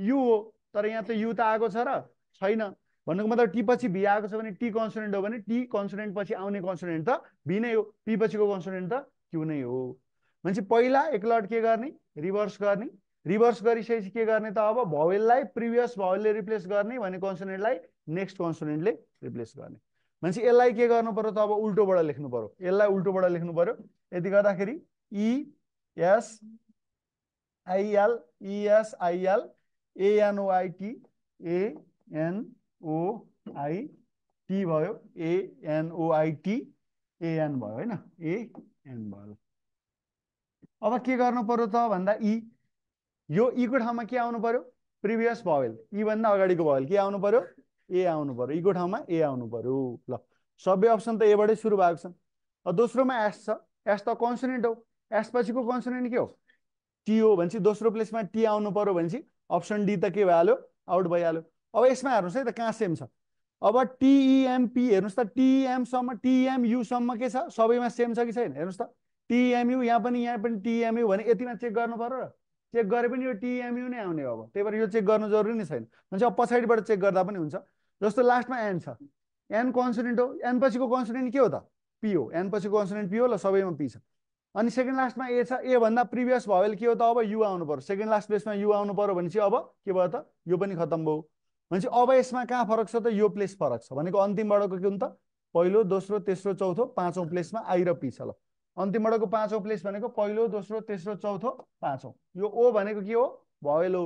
यु हो तर यहाँ त यु त आएको छ र छैन भन्नुको मतलब टी पछि भी आएको छ भने टी कन्सोनेन्ट हो भने टी कन्सोनेन्ट पछि आउने कन्सोनेन्ट त भी नै हो पी पछिको कन्सोनेन्ट त क्यु नै हो भनेपछि पहिला एकलट के गर्ने रिभर्स गर्ने रिभर्स गरिसकेपछि के गर्ने त अब भवेललाई प्रिभियस भवेलले रिप्लेस गर्ने भने कन्सोनेन्टलाई नेक्स्ट कन्सोनेन्टले रिप्लेस गर्ने भनेपछि यसलाई के गर्नु पर्यो त अब उल्टोबाट लेख्नु पर्यो यसलाई उल्टोबाट लेख्नु पर्यो यति गर्दाखेरि E S I L E S I L A N O I T A N O I T भयो A N O I T A N भयो हैन A N भयो अब के गर्नु पर्यो त भन्दा E यो E को ठाउँमा के आउनु पर्यो प्रिभियस भवेल E भन्दा अगाडिको भवेल के आउनु पर्यो ए आउनु पर्यो E को ठाउँमा ए आउनु पर्यो ल सबै अप्सन त बाटै सुरु भएको छ दोस्रोमा एस छ एस त कन्सनेन्ट हो एस पछिको कन्सोनेन्ट के हो टी हो भनेपछि दोस्रो प्लेसमा टी आउनु पऱ्यो भनेपछि अप्सन डी त के भइहाल्यो आउट भइहाल्यो अब यसमा हेर्नुहोस् है त कहाँ सेम छ अब टिइएमपी हेर्नुहोस् त टिएमसम्म टिएमयुसम्म के छ सबैमा सेम छ कि छैन हेर्नुहोस् त टिएमयु यहाँ पनि यहाँ पनि टिएमयु भने यतिमा चेक गर्नु पऱ्यो र चेक गरे पनि यो टिएमयु नै आउने हो अब त्यही भएर यो चेक गर्नु जरुरी नै छैन भनेपछि अब पछाडिबाट चेक गर्दा पनि हुन्छ जस्तो लास्टमा एन छ एन कन्सोनेन्ट हो एन पछिको कन्सोनेन्ट के हो त पी हो एन पछिको कन्सोनेन्ट पी हो ल सबैमा पी छ अनि सेकेन्ड लास्टमा ए छ एभन्दा प्रिभियस भयो भने के हो त अब यु आउनु पऱ्यो सेकेन्ड लास्ट प्लेसमा यु आउनु पऱ्यो भने चाहिँ अब के भयो त यो पनि खत्तम भयो भनेपछि अब यसमा कहाँ फरक छ त यो प्लेस फरक छ भनेको अन्तिमबाटको के हुन्छ त पहिलो दोस्रो तेस्रो चौथो पाँचौँ प्लेसमा आइ र पी छ ल अन्तिमबाटको पाँचौँ प्लेस भनेको पहिलो दोस्रो तेस्रो चौथो पाँचौँ यो ओ भनेको के हो भवेल हो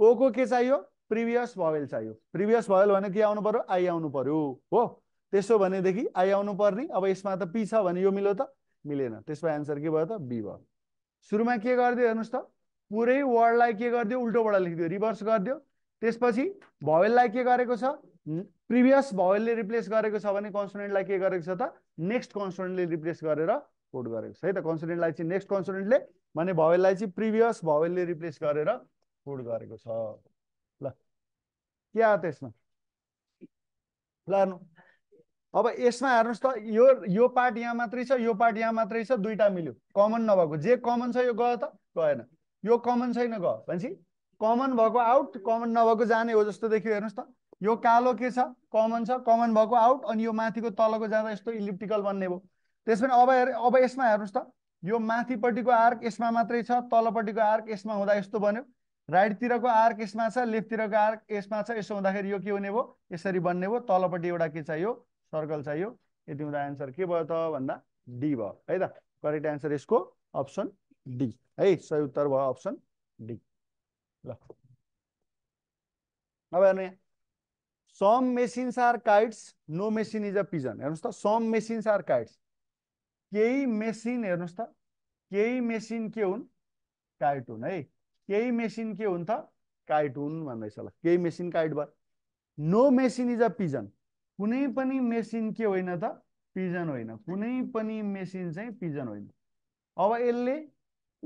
ओको के चाहियो प्रिभियस भवेल चाहियो प्रिभियस भवेल भने के आउनु पऱ्यो आई आउनु पऱ्यो हो त्यसो भनेदेखि आई आउनु पर्ने अब यसमा त पी छ भने यो मिलो त मिलेन त्यसमा एन्सर के भयो त बी भयो सुरुमा के गरिदियो हेर्नुहोस् त पुरै वर्डलाई के गरिदियो उल्टोबाट लेखिदियो रिभर्स गरिदियो त्यसपछि भवेललाई के गरेको छ प्रिभियस भवेलले रिप्लेस गरेको छ भने कन्सोनेन्टलाई के गरेको छ त नेक्स्ट कन्सोनेन्टले रिप्लेस गरेर कोड गरेको छ है त कन्सोनेन्टलाई चाहिँ नेक्स्ट कन्सोनेन्टले भने भवेललाई चाहिँ प्रिभियस भवेलले रिप्लेस गरेर कोड गरेको छ ल के आयो त्यसमा ल हेर्नु अब यसमा हेर्नुहोस् त यो यो पार्ट यहाँ मात्रै छ यो पार्ट यहाँ मात्रै छ दुईवटा मिल्यो कमन नभएको जे कमन छ यो गयो त गएन यो कमन छैन गयो भनेपछि कमन भएको आउट कमन नभएको जाने हो जस्तो देखियो हेर्नुहोस् त यो कालो के छ कमन छ कमन भएको आउट अनि यो माथिको तलको जाँदा यस्तो इलिप्टिकल बन्ने भयो त्यस पनि अब अब यसमा हेर्नुहोस् त यो माथिपट्टिको आर्क यसमा मात्रै छ तलपट्टिको आर्क यसमा हुँदा यस्तो बन्यो राइटतिरको आर्क यसमा छ लेफ्टतिरको आर्क यसमा छ यसो हुँदाखेरि यो के हुने भयो यसरी बन्ने भयो तलपट्टि एउटा के छ यो सर्कल चाहियो यति हुँदा एन्सर के भयो त भन्दा डी भयो है त करेक्ट एन्सर यसको अप्सन डी है सही उत्तर भयो अप्सन डी ल अब हेर्नु यहाँ some machines are kites no machine is a pigeon हेर्नुहोस् त सम मेसिन्स आर काइट्स केही मेसिन हेर्नुहोस् त केही मेसिन के हुन् काइट हुन् है केही मेसिन के हुन् त काइट हुन् भन्दैछ ल केही मेसिन काइट भयो no machine is a pigeon कुनै पनि मेसिन के होइन त पिजन होइन कुनै पनि मेसिन चाहिँ पिजन होइन अब यसले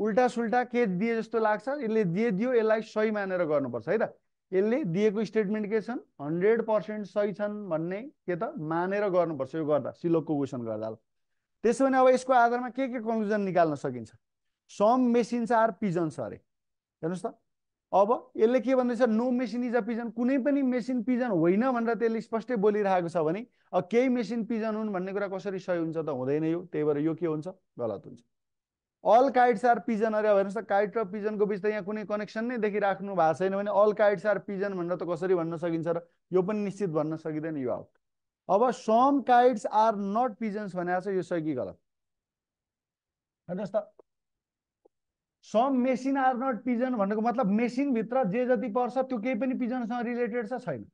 उल्टा सुल्टा के दिए जस्तो लाग्छ यसले दिए दियो यसलाई सही मानेर गर्नुपर्छ है त यसले दिएको स्टेटमेन्ट के छन् हन्ड्रेड पर्सेन्ट सही छन् भन्ने के त मानेर गर्नुपर्छ यो गर्दा सिलोकको क्वेसन गर्दा त्यसो भने अब यसको आधारमा के के कन्क्लुजन निकाल्न सकिन्छ सम मेसिन्स आर पिजन्स अरे हेर्नुहोस् त अब यसले के भन्दैछ no machine is a pigeon कुनै पनि मेसिन पिजन होइन भनेर त्यसले स्पष्टै बोलिरहेको छ भने अब केही मेसिन पिजन हुन् भन्ने कुरा कसरी सही हुन्छ त हुँदैन यो त्यही भएर यो के हुन्छ गलत हुन्छ अल काइड्स आर पिजन अरे हेर्नुहोस् त काइट र पिजनको बिच त यहाँ कुनै कनेक्सन नै देखिराख्नु भएको छैन भने अल काइड्स आर पिजन भनेर त कसरी भन्न सकिन्छ र यो पनि निश्चित भन्न सकिँदैन यो आउट अब some kites are not pigeons भनेको छ यो सही कि गलत हेर्नुहोस् त some machine are not pigeon भनेको मतलब मेसिनभित्र जे जति पर्छ त्यो केही पनि पिजनसँग रिलेटेड छ छैन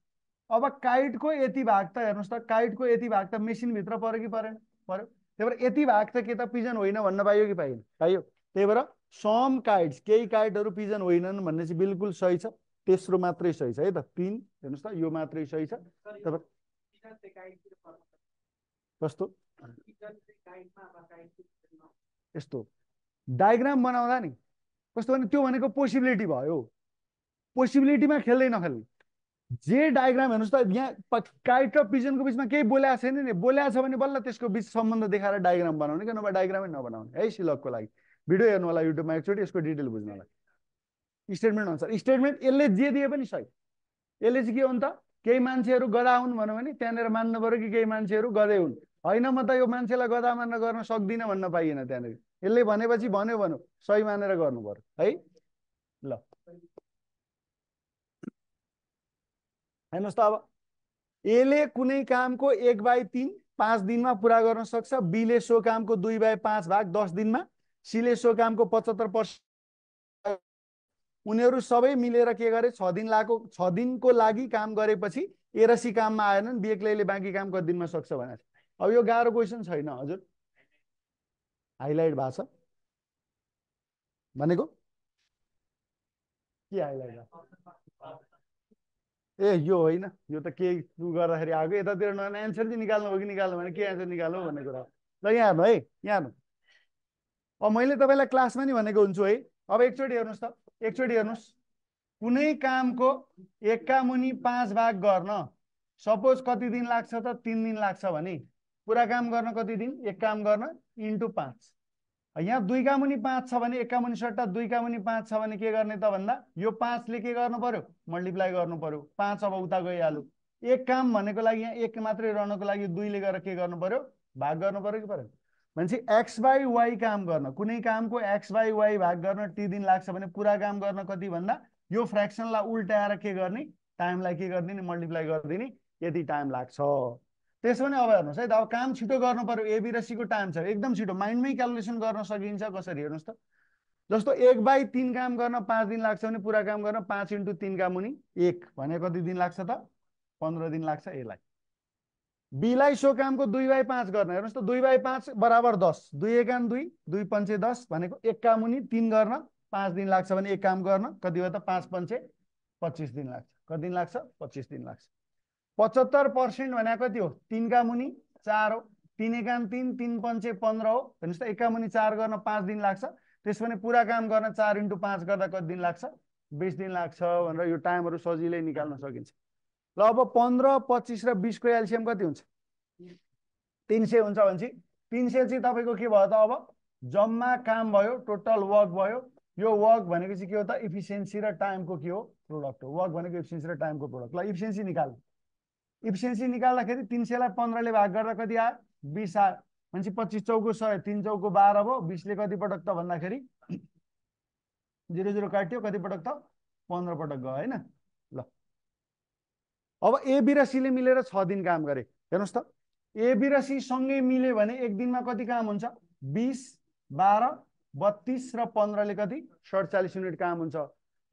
अब काइटको यति भाग त हेर्नुहोस् त काइटको यति भाग त मेसिनभित्र पऱ्यो कि परेन पऱ्यो त्यही भएर यति भाग त के त पिजन होइन भन्न पाइयो कि पाइएन पाइयो त्यही भएर सम काइट्स केही काइटहरू पिजन होइनन् भन्ने चाहिँ बिल्कुल सही छ तेस्रो मात्रै सही छ है त तिन हेर्नुहोस् त यो मात्रै सही छ कस्तो यस्तो डायग्राम बनाउँदा नि कस्तो भने त्यो भनेको पोसिबिलिटी भयो पोसिबिलिटीमा खेल्दै नखेल्ने जे डायग्राम हेर्नुहोस् त यहाँ काइट र पिजनको बिचमा केही बोल्याएको छैन नि बोल्या छ भने बल्ल त्यसको बिच सम्बन्ध देखाएर डायग्राम बनाउने क्या नभए डायग्रामै नबनाउने है सिलकको लागि भिडियो हेर्नु होला युट्युबमा एकचोटि यसको डिटेल बुझ्नलाई स्टेटमेन्ट अनुसार स्टेटमेन्ट यसले जे दिए पनि सही यसले चाहिँ के हो नि त केही मान्छेहरू गदा हुन् भनौँ भने त्यहाँनिर मान्नु पऱ्यो कि केही मान्छेहरू गधे हुन् होइन म त यो मान्छेलाई गदा मान्न गर्न सक्दिनँ भन्न पाइएन त्यहाँनिर यसले भनेपछि भन्यो भन्यो सही मानेर गर्नु पर्यो है ल हेर्नुहोस् त अब एले कुनै कामको एक बाई तिन पाँच दिनमा पुरा गर्न सक्छ बीले सो कामको दुई बाई पाँच भाग दस दिनमा सीले सो कामको पचहत्तर पर्सेन्ट उनीहरू सबै मिलेर के गरे छ दिन लागेको छ दिनको लागि काम गरेपछि एरसी काममा आएनन् बिएक्लैले बाँकी काम कति दिनमा सक्छ भनेर अब यो गाह्रो क्वेसन छैन हजुर हाइलाइट भएको छ भनेको के हाइलाइट ए यो होइन यो त के गर्दाखेरि आएको यतातिर नयाँ एन्सर चाहिँ निकाल्नु हो कि निकाल्नु भने के एन्सर निकाल्नु भन्ने कुरा ल यहाँ हेर्नु है यहाँ हेर्नु अब मैले तपाईँलाई क्लासमा नि भनेको हुन्छु है अब एकचोटि हेर्नुहोस् त एकचोटि हेर्नुहोस् कुनै कामको एक्का मुनि पाँच भाग गर्न सपोज कति दिन लाग्छ त तिन दिन लाग्छ भने पुरा काम गर्न कति दिन एक काम गर्न इन्टु पाँच यहाँ दुई मुनि पाँच छ भने एक मुनि सट्टा दुई मुनि पाँच छ भने के गर्ने त भन्दा यो पाँचले के गर्नु पर्यो मल्टिप्लाई गर्नु पर्यो पाँच अब उता गइहाल्यो एक काम भनेको लागि यहाँ एक मात्रै रहनको लागि दुईले गएर के गर्नु पर्यो भाग गर्नु पर्यो कि पर्यो भनेपछि एक्स बाई वाई काम गर्न कुनै कामको एक्स बाई वाई भाग गर्न टी दिन लाग्छ भने पुरा काम गर्न कति भन्दा यो फ्रेक्सनलाई उल्टाएर के गर्ने टाइमलाई के गरिदिने मल्टिप्लाई गरिदिने यति टाइम लाग्छ त्यसो भने अब हेर्नुहोस् है त अब काम छिटो गर्नु पऱ्यो एबी र सीको टाइम छ एकदम छिटो माइन्डमै क्यालकुलेसन गर्न सकिन्छ कसरी हेर्नुहोस् त जस्तो एक बाई तिन काम गर्न पाँच दिन लाग्छ भने पुरा काम गर्न पाँच इन्टु तिन काम हुने एक भने कति दिन लाग्छ त पन्ध्र दिन लाग्छ यसलाई बीलाई सो कामको दुई बाई पाँच गर्न हेर्नुहोस् त दुई बाई पाँच बराबर दस दुई एकान दुई दुई पन्चे दस भनेको एक काम हुने तिन गर्न पाँच दिन लाग्छ भने एक काम गर्न कति भयो त पाँच पन्चे पच्चिस दिन लाग्छ कति दिन लाग्छ पच्चिस दिन लाग्छ पचहत्तर पर्सेन्ट भनेको कति हो तिनका मुनि चार हो तिन एकाम तिन तिन पन्चे पन्ध्र हो हेर्नुहोस् त एका मुनि चार गर्न पाँच दिन लाग्छ त्यसो भने पुरा काम गर्न चार इन्टु पाँच गर्दा कति दिन लाग्छ बिस दिन लाग्छ भनेर यो टाइमहरू सजिलै निकाल्न सकिन्छ ल अब पन्ध्र पच्चिस र बिसको एल्सियम कति हुन्छ तिन सय हुन्छ भनेपछि तिन सय चाहिँ तपाईँको के भयो त अब जम्मा काम भयो टोटल वर्क भयो यो वर्क भनेको चाहिँ के हो त इफिसियन्सी र टाइमको के हो प्रोडक्ट हो वर्क भनेको इफिसियन्सी र टाइमको प्रोडक्ट ल इफिसियन्सी निकाल्नु इफिसियन्सी निकाल्दाखेरि तिन सयलाई पन्ध्रले भाग गर्दा कति आयो बिस आयो भनेपछि पच्चिस चौको सय तिन चौको बाह्र भयो बिसले कति पटक त भन्दाखेरि जिरो जिरो काट्यो कति पटक त पन्ध्र पटक गयो होइन ल अब एबी र सीले मिलेर छ दिन काम गरे हेर्नुहोस् त एबी र सी सँगै मिल्यो भने एक दिनमा कति काम हुन्छ बिस बाह्र बत्तिस र पन्ध्रले कति सडचालिस युनिट काम हुन्छ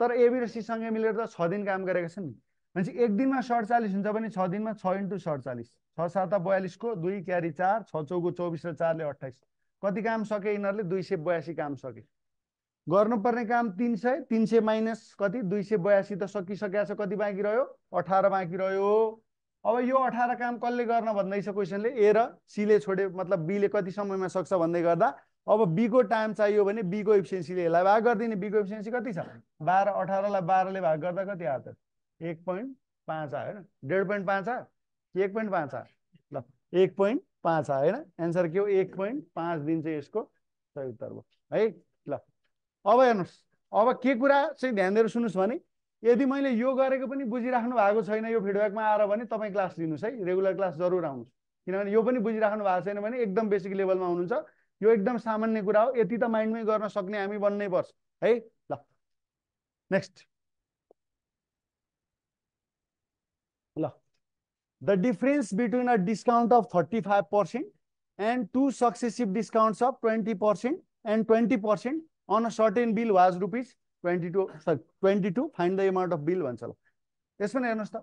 तर एबी र सीसँगै मिलेर त छ दिन काम गरेका छन् नि भनेपछि एक दिनमा सडचालिस हुन्छ भने छ दिनमा छ इन्टु सडचालिस छ सात बयालिसको दुई क्यारी चार छ चौको चौबिस र चारले अठाइस कति काम सके यिनीहरूले दुई सय बयासी काम सके गर्नुपर्ने काम तिन सय तिन सय माइनस कति दुई सय बयासी त सकिसकेको छ कति बाँकी रह्यो अठार बाँकी रह्यो अब यो अठार काम कसले गर्न भन्दैछ क्वेसनले ए र सीले छोड्यो मतलब बीले कति समयमा सक्छ भन्दै गर्दा अब बीको टाइम चाहियो भने बीको इफिसियन्सीले यसलाई भाग गरिदिने बीको इफिसियन्सी कति छ बाह्र अठारलाई बाह्रले भाग गर्दा कति आएको त एक पोइन्ट पाँच आयो होइन डेढ पोइन्ट पाँच आयो एक पोइन्ट पाँच आयो ल एक पोइन्ट पाँच आयो होइन एन्सर के हो एक पोइन्ट पाँच दिन चाहिँ यसको सही उत्तर भयो है ल अब हेर्नुहोस् अब के कुरा चाहिँ ध्यान दिएर सुन्नुहोस् भने यदि मैले यो गरेको पनि बुझिराख्नु भएको छैन यो फिडब्याकमा आएर भने तपाईँ क्लास लिनुहोस् है रेगुलर क्लास जरुर आउनुहोस् किनभने यो पनि बुझिराख्नु भएको छैन भने एकदम बेसिक लेभलमा हुनुहुन्छ यो एकदम सामान्य कुरा हो यति त माइन्डमै गर्न सक्ने हामी बन्नै पर्छ है ल next the difference between a discount of 35% and two successive discounts of 20% and 20% on a certain bill was rupees 22, sorry, 22 find the amount of bill once. ल त्यस you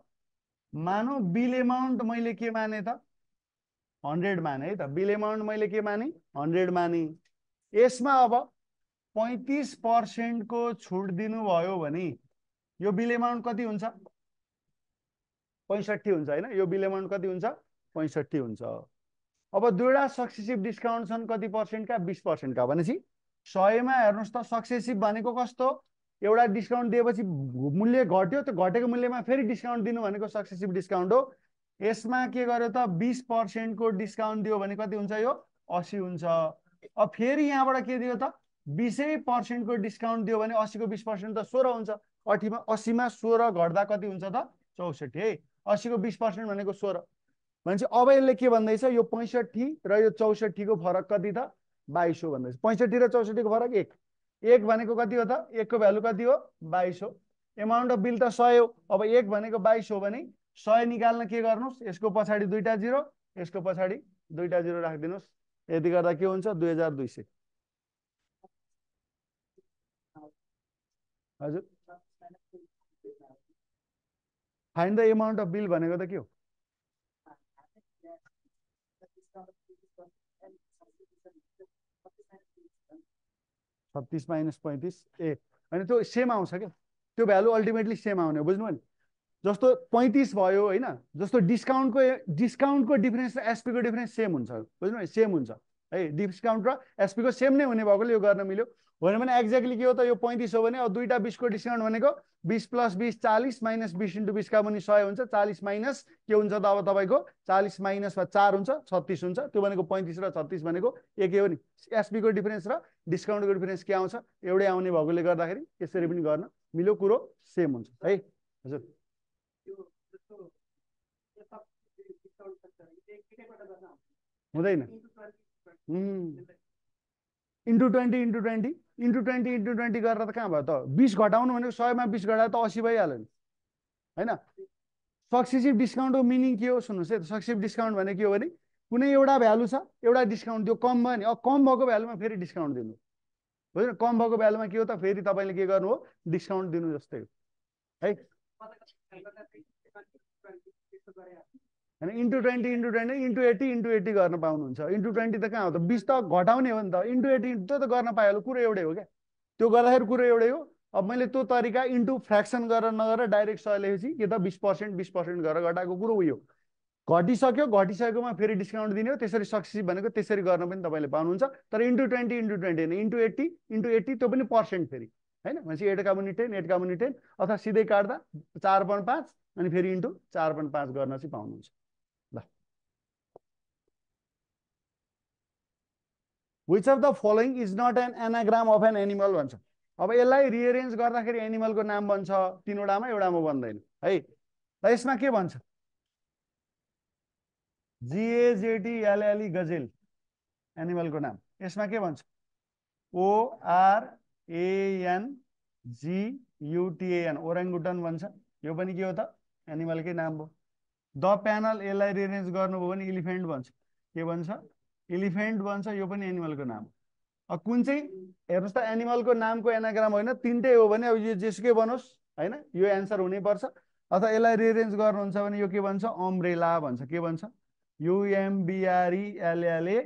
Mano bill amount, bill amount मैले के माने त हन्ड्रेड माने amount, त बिल एमाउन्ट मैले के माने हन्ड्रेड माने यसमा अब पैँतिस पर्सेन्टको छुट दिनुभयो भने यो बिल एमाउन्ट कति हुन्छ पैँसठी हुन्छ होइन यो बिल एमाउन्ट कति हुन्छ पैँसठी हुन्छ अब दुईवटा सक्सेसिभ डिस्काउन्ट छन् कति पर्सेन्टका बिस पर्सेन्टका भनेपछि सयमा हेर्नुहोस् त सक्सेसिभ भनेको कस्तो एउटा डिस्काउन्ट दिएपछि मूल्य घट्यो त्यो घटेको मूल्यमा फेरि डिस्काउन्ट दिनु भनेको सक्सेसिभ डिस्काउन्ट हो यसमा के गर्यो त बिस पर्सेन्टको डिस्काउन्ट दियो भने कति हुन्छ यो असी हुन्छ अब फेरि यहाँबाट के दियो त बिसै पर्सेन्टको डिस्काउन्ट दियो भने असीको बिस पर्सेन्ट त सोह्र हुन्छ अठीमा असीमा सोह्र घट्दा कति हुन्छ त चौसठी है अस्सीको बिस पर्सेन्ट भनेको सोह्र भनेपछि अब यसले के भन्दैछ यो पैँसठी र यो चौसठीको फरक कति त बाइस हो भन्दैछ पैँसठी र चौसठीको फरक एक एक भनेको कति हो त एकको भ्यालु कति हो बाइस हो एमाउन्ट अफ बिल त सय हो अब एक भनेको बाइस हो भने सय निकाल्न के गर्नुहोस् यसको पछाडि दुईवटा जिरो यसको पछाडि दुईवटा जिरो राखिदिनुहोस् यति गर्दा के हुन्छ दुई हजार दुई सय हजुर find the amount of bill भनेको त के हो छत्तिस माइनस पैँतिस ए होइन त्यो सेम आउँछ क्या त्यो भ्यालु अल्टिमेटली सेम आउने बुझ्नु नि जस्तो पैँतिस भयो होइन जस्तो डिस्काउन्टको डिस्काउन्टको डिफ्रेन्स र एसपीको डिफ्रेन्स सेम हुन्छ बुझ्नु सेम हुन्छ है डिस्काउन्ट र एसपीको सेम नै हुने भएकोले यो गर्न मिल्यो होइन भने एक्ज्याक्टली के हो त यो पैँतिस हो भने अब दुईवटा बिसको डिस्काउन्ट भनेको बिस प्लस बिस चालिस माइनस बिस इन्टु बिसका पनि सय हुन्छ चालिस माइनस के हुन्छ त अब तपाईँको चालिस माइनसमा चार हुन्छ छत्तिस हुन्छ त्यो भनेको पैँतिस र छत्तिस भनेको एकै हो नि एसपीको डिफरेन्स र डिस्काउन्टको डिफरेन्स के आउँछ एउटै आउने भएकोले गर्दाखेरि यसरी पनि गर्न मिल्यो कुरो सेम हुन्छ है हजुर हुँदैन into twenty into twenty into twenty into twenty गरेर त कहाँ भयो त बिस घटाउनु भनेको सयमा बिस घटाएर त असी भइहाल्यो नि होइन सक्सेसिभ डिस्काउन्टको मिनिङ के हो सुन्नुहोस् है सक्सेसिभ डिस्काउन्ट भनेको के हो भने कुनै एउटा भ्यालु छ एउटा डिस्काउन्ट दियो कम भयो नि अब कम भएको भ्यालुमा फेरि डिस्काउन्ट दिनु बुझ्नु कम भएको भ्यालुमा के हो त फेरि तपाईँले के गर्नु हो डिस्काउन्ट दिनु जस्तै हो है होइन into twenty into twenty into eighty into eighty गर्न पाउनुहुन्छ इन्टु ट्वेन्टी त कहाँ हो त बिस त घटाउने हो नि त इन्टु एट्टी इन्टु त्यो त गर्न पाइहाल्यो कुरो एउटै हो क्या त्यो गर्दाखेरि कुरो एउटै हो अब मैले त्यो तरिका इन्टु फ्रेक्सन गरेर नगरेर डाइरेक्ट सय लेखेपछि कि त बिस पर्सेन्ट बिस पर्सेन्ट गरेर घटाएको कुरो उयो घटिसक्यो घटिसकेकोमा फेरि डिस्काउन्ट दिने हो त्यसरी सक्सेस भनेको त्यसरी गर्न पनि तपाईँले पाउनुहुन्छ तर इन्टु ट्वेन्टी इन्टु ट्वेन्टी होइन इन्टु एट्टी इन्टु एट्टी त्यो पनि पर्सेन्ट फेरि होइन भनेपछि एट मुनि टेन एट मुनि टेन अथवा सिधै काट्दा चार पोइन्ट पाँच अनि फेरि इन्टु चार पोइन्ट पाँच गर्न चाहिँ पाउनुहुन्छ which of the following is not an anagram of an animal भन्छ अब यसलाई रिएरेन्ज गर्दाखेरि एनिमलको नाम बन्छ तिनवटामा एउटामा बन्दैन है र यसमा के भन्छ जिएजेटी e गजेल एनिमलको नाम यसमा के भन्छ ओआरएएन जियुटिएन ओरेङ्गुटन भन्छ यो पनि के हो त एनिमलकै नाम हो द प्यानल यसलाई रिएरेन्ज गर्नुभयो भने इलिफेन्ट भन्छ के भन्छ इलिफेन्ट भन्छ यो पनि एनिमलको नाम अब कुन चाहिँ हेर्नुहोस् त एनिमलको नामको एनाग्राम होइन तिनटै हो भने अब यो जेसुकै बनोस् होइन यो एन्सर हुनैपर्छ अथवा यसलाई रिएरेन्ज गर्नुहुन्छ भने यो के भन्छ अम्ब्रेला भन्छ के भन्छ युएमबिआरइएलएलए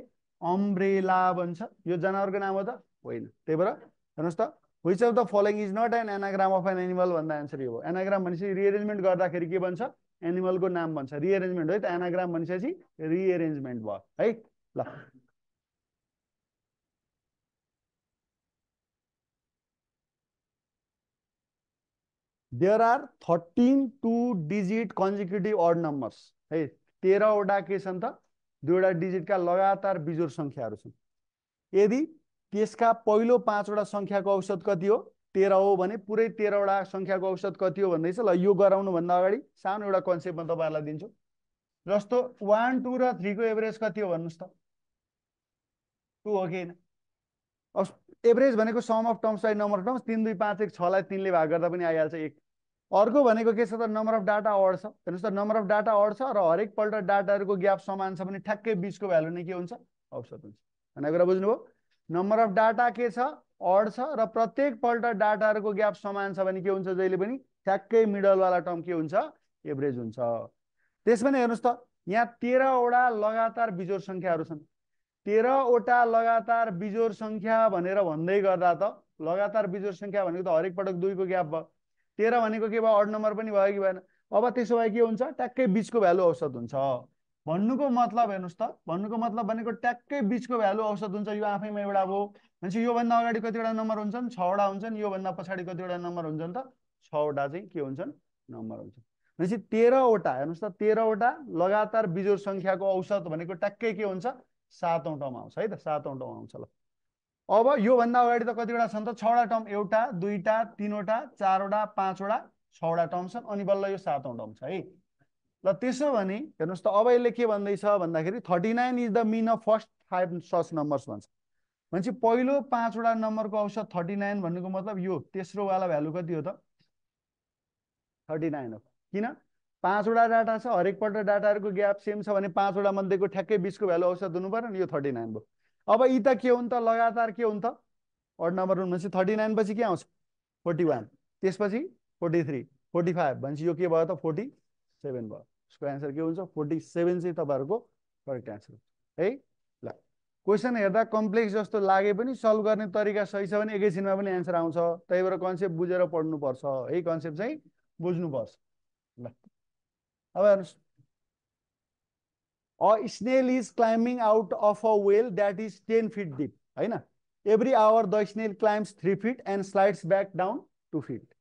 अम्ब्रेला भन्छ यो जनावरको नाम हो त होइन त्यही भएर हेर्नुहोस् त which of the following is not an anagram of an animal भन्दा एन्सर यो हो एनाग्राम भनेपछि रिएरेन्जमेन्ट गर्दाखेरि के भन्छ एनिमलको नाम भन्छ रिएरेन्जमेन्ट है त एनाग्राम भनिसकेपछि रिएरेन्जमेन्ट भयो है ल there are thirteen two digit consecutive odd numbers है तेह्रवटा के छन् त दुईवटा डिजिटका लगातार बिजोर सङ्ख्याहरू छन् यदि त्यसका पहिलो पाँचवटा सङ्ख्याको औसत कति हो तेह्र हो भने पुरै तेह्रवटा सङ्ख्याको औसत कति हो भन्दैछ ल यो गराउनुभन्दा अगाडि सानो एउटा कन्सेप्ट म तपाईँहरूलाई दिन्छु जस्तो वान टू र थ्रीको एभरेज कति हो भन्नुहोस् त टु अगेन अब एभरेज भनेको sum of terms by number of terms तिन दुई पाँच एक छलाई तिनले भाग गर्दा पनि आइहाल्छ एक अर्को भनेको के छ त नम्बर अफ डाटा अड छ हेर्नुहोस् त नम्बर अफ डाटा अड छ र हरेकपल्ट डाटाहरूको ग्याप समान छ भने ठ्याक्कै बिचको भ्यालु नै के हुन्छ औसत हुन्छ भन्ने कुरा बुझ्नुभयो नम्बर अफ डाटा के छ अड छ र प्रत्येक पल्ट डाटाहरूको ग्याप समान छ भने के हुन्छ जहिले पनि ठ्याक्कै मिडलवाला टर्म के हुन्छ एभरेज हुन्छ त्यसमा नै हेर्नुहोस् त यहाँ तेह्रवटा लगातार बिजोर सङ्ख्याहरू छन् तेह्रवटा लगातार बिजोर सङ्ख्या भनेर भन्दै गर्दा त लगातार बिजोर सङ्ख्या भनेको त हरेक पटक दुईको ग्याप भयो तेह्र भनेको के भयो अड नम्बर पनि भयो कि भएन अब त्यसो भए के हुन्छ ट्याक्कै बिचको भ्यालु औसत हुन्छ भन्नुको मतलब हेर्नुहोस् त भन्नुको मतलब भनेको ट्याक्कै बिचको भ्यालु औसत हुन्छ यो आफैमा एउटा हो भनेपछि योभन्दा अगाडि कतिवटा नम्बर हुन्छन् छवटा हुन्छन् योभन्दा पछाडि कतिवटा नम्बर हुन्छन् त छवटा चाहिँ के हुन्छन् नम्बर हुन्छन् भनेपछि तेह्रवटा हेर्नुहोस् त तेह्रवटा लगातार बिजोर सङ्ख्याको औसत भनेको ट्याक्कै के हुन्छ सातौँ टर्म आउँछ है त सातौँ टर्म आउँछ ल अब योभन्दा अगाडि त कतिवटा छन् त छवटा टर्म एउटा दुईवटा तिनवटा चारवटा पाँचवटा छवटा टर्म छन् अनि बल्ल यो सातौँ टर्म छ है ल त्यसो भने हेर्नुहोस् त अब यसले के भन्दैछ भन्दाखेरि thirty nine is the mean of first five such numbers भन्छ भनेपछि पहिलो पाँचवटा नम्बरको औसत थर्टी नाइन भन्नुको मतलब यो तेस्रोवाला भ्यालु कति हो त थर्टी नाइन हो किन पाँचवटा डाटा छ हरेकपल्ट डाटाहरूको ग्याप सेम छ भने पाँचवटा मध्येको ठ्याक्कै बिसको भ्यालु औसत हुनु पऱ्यो नि यो थर्टी नाइन भयो अब यी त के हुन् त लगातार के हुन् त अड नम्बर भनेपछि थर्टी नाइन पछि के आउँछ फोर्टी वान त्यसपछि फोर्टी थ्री फोर्टी फाइभ भनेपछि यो के भयो त फोर्टी सेभेन भयो यसको एन्सर के हुन्छ फोर्टी सेभेन चाहिँ तपाईँहरूको करेक्ट एन्सर है ल क्वेसन हेर्दा कम्प्लेक्स जस्तो लागे पनि सल्भ गर्ने तरिका सही छ भने एकैछिनमा पनि एन्सर आउँछ त्यही भएर कन्सेप्ट बुझेर पढ्नुपर्छ है कन्सेप्ट चाहिँ बुझ्नुपर्छ ल अब हेर्नुहोस् a snail is climbing out of a well that is ten feet deep होइन every hour the snail climbs three feet and slides back down two feet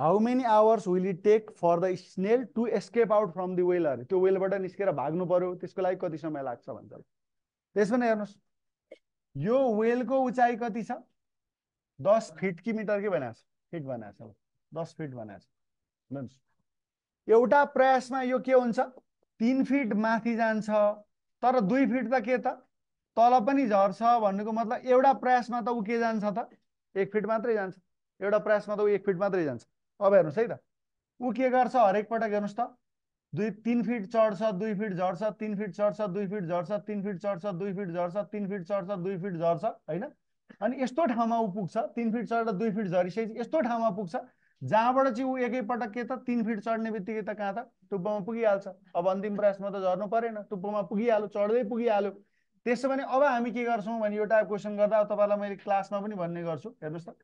how many hours will it take for the snail to escape out from the well त्यो वेलबाट निस्केर भाग्नु पर्यो त्यसको लागि कति समय लाग्छ भन्छ त्यसमा नै हेर्नुहोस् यो वेलको उचाइ कति छ दस फिट कि मिटर के भनेको छ फिट भनेको छ दस फिट भनेको छ एउटा प्रयासमा यो के हुन्छ तिन फिट माथि जान्छ तर दुई फिट त के त तल पनि झर्छ भन्नुको मतलब एउटा प्रयासमा त ऊ के जान्छ त एक फिट मात्रै जान्छ एउटा प्रयासमा त ऊ एक फिट मात्रै जान्छ अब हेर्नुहोस् है त ऊ के गर्छ हरेक पटक हेर्नुहोस् त दुई तिन फिट चढ्छ दुई फिट झर्छ तिन फिट चढ्छ दुई फिट झर्छ तिन फिट चढ्छ दुई फिट झर्छ तिन फिट चढ्छ दुई फिट झर्छ होइन अनि यस्तो ठाउँमा ऊ पुग्छ तिन फिट चढेर दुई फिट झरिसकेपछि यस्तो ठाउँमा पुग्छ जहाँबाट चाहिँ ऊ एकैपटक के त तिन फिट चढ्ने बित्तिकै त कहाँ त टुप्पोमा पुगिहाल्छ अब अन्तिम प्रयासमा त झर्नु परेन टुप्पोमा पुगिहाल्यो चढ्दै पुगिहाल्यो त्यसो भने अब हामी के गर्छौँ भने यो टाइप क्वेसन गर्दा अब तपाईँलाई मैले क्लासमा पनि भन्ने गर्छु हेर्नुहोस् त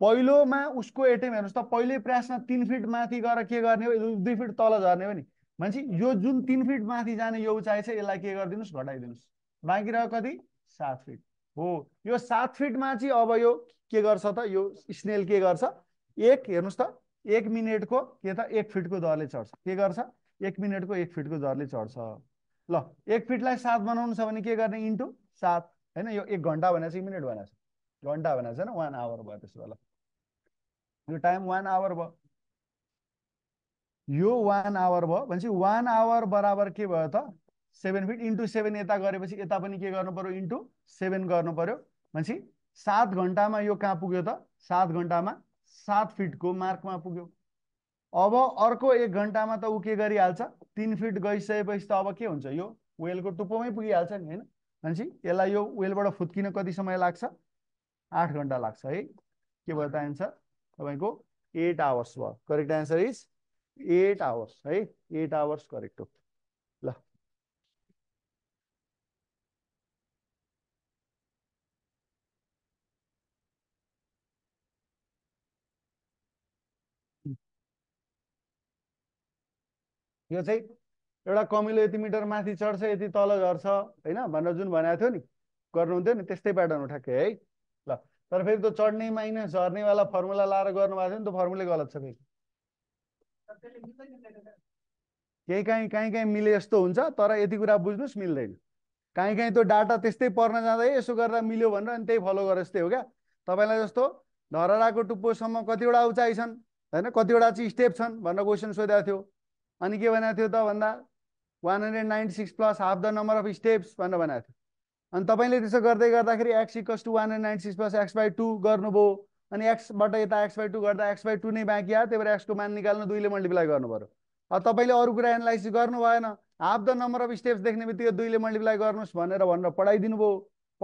पहिलोमा उसको एटेम हेर्नुहोस् त पहिल्यै प्रयासमा तिन फिट माथि गएर के गर्ने हो दुई फिट तल झर्ने हो नि मान्छे यो जुन तिन फिट माथि जाने यो उचाइ छ यसलाई के गरिदिनुहोस् घटाइदिनुहोस् बाँकी रह्यो कति सात फिट हो यो सात फिटमा चाहिँ अब यो के गर्छ त यो स्नेल के गर्छ एक हेर्नुहोस् त एक मिनटको के त एक फिटको दरले चढ्छ के गर्छ एक मिनटको एक फिटको दरले चढ्छ ल एक फिटलाई सात बनाउनु छ भने के गर्ने इन्टु सात होइन यो एक घन्टा भनेको छ एक मिनट भनेको छ घन्टा भनेको छैन वान आवर भयो त्यसो भए यो टाइम वान आवर भयो यो वान आवर भयो भनेपछि वान आवर बराबर के भयो त सेभेन फिट इन्टु सेभेन यता गरेपछि यता पनि के गर्नु पर्यो इन्टु सेभेन गर्नु पर्यो भनेपछि सात घन्टामा यो कहाँ पुग्यो त सात घन्टामा सात फिटको मार्कमा पुग्यो अब अर्को एक घन्टामा त ऊ के गरिहाल्छ तिन फिट गइसकेपछि त अब के हुन्छ यो वेलको टुप्पोमै पुगिहाल्छ नि होइन भनेपछि यसलाई यो वेलबाट फुत्किन कति समय लाग्छ आठ घन्टा लाग्छ है के भयो त एन्सर तपाईँको एट आवर्स भयो correct answer is eight hours है एट आवर्स करेक्ट हो यो चाहिँ एउटा कमिलो यति मिटर माथि चढ्छ यति तल झर्छ होइन भनेर जुन भनेको थियो नि गर्नुहुन्थ्यो नि त्यस्तै प्याटर्न उठाएको है ल तर फेरि त्यो चढ्ने माइनस झर्नेवाला फर्मुला लाएर गर्नुभएको थियो नि त्यो फर्मुला गलत छ फेरि केही काहीँ काहीँ काहीँ मिले यस्तो हुन्छ तर यति कुरा बुझ्नुहोस् मिल्दैन काहीँ काहीँ त्यो डाटा त्यस्तै पर्न जाँदै यसो गर्दा मिल्यो भनेर अनि त्यही फलो गरे जस्तै हो क्या तपाईँलाई जस्तो धरहराको टुप्पोसम्म कतिवटा उचाइ छन् होइन कतिवटा चाहिँ स्टेप छन् भनेर क्वेसन सोधेको थियो अनि के भनेको थियो त भन्दा one hundred ninety six plus half the number of steps भनेर भनेको थियो अनि तपाईँले त्यसो गर्दै गर्दाखेरि x equals two one hundred ninety six plus x by two गर्नुभयो अनि एक्सबाट यता एक्स बाई टू गर्दा एक्स बाई टू नै बाँकी आयो त्यही भएर एक्सको मान निकाल्नु दुईले मल्टिप्लाई गर्नु पऱ्यो अब तपाईँले अरू कुरा एनालाइसिस गर्नु भएन half the number of steps देख्ने बित्तिकै दुईले मल्टिप्लाई गर्नुहोस् भनेर भनेर पढाइदिनु भयो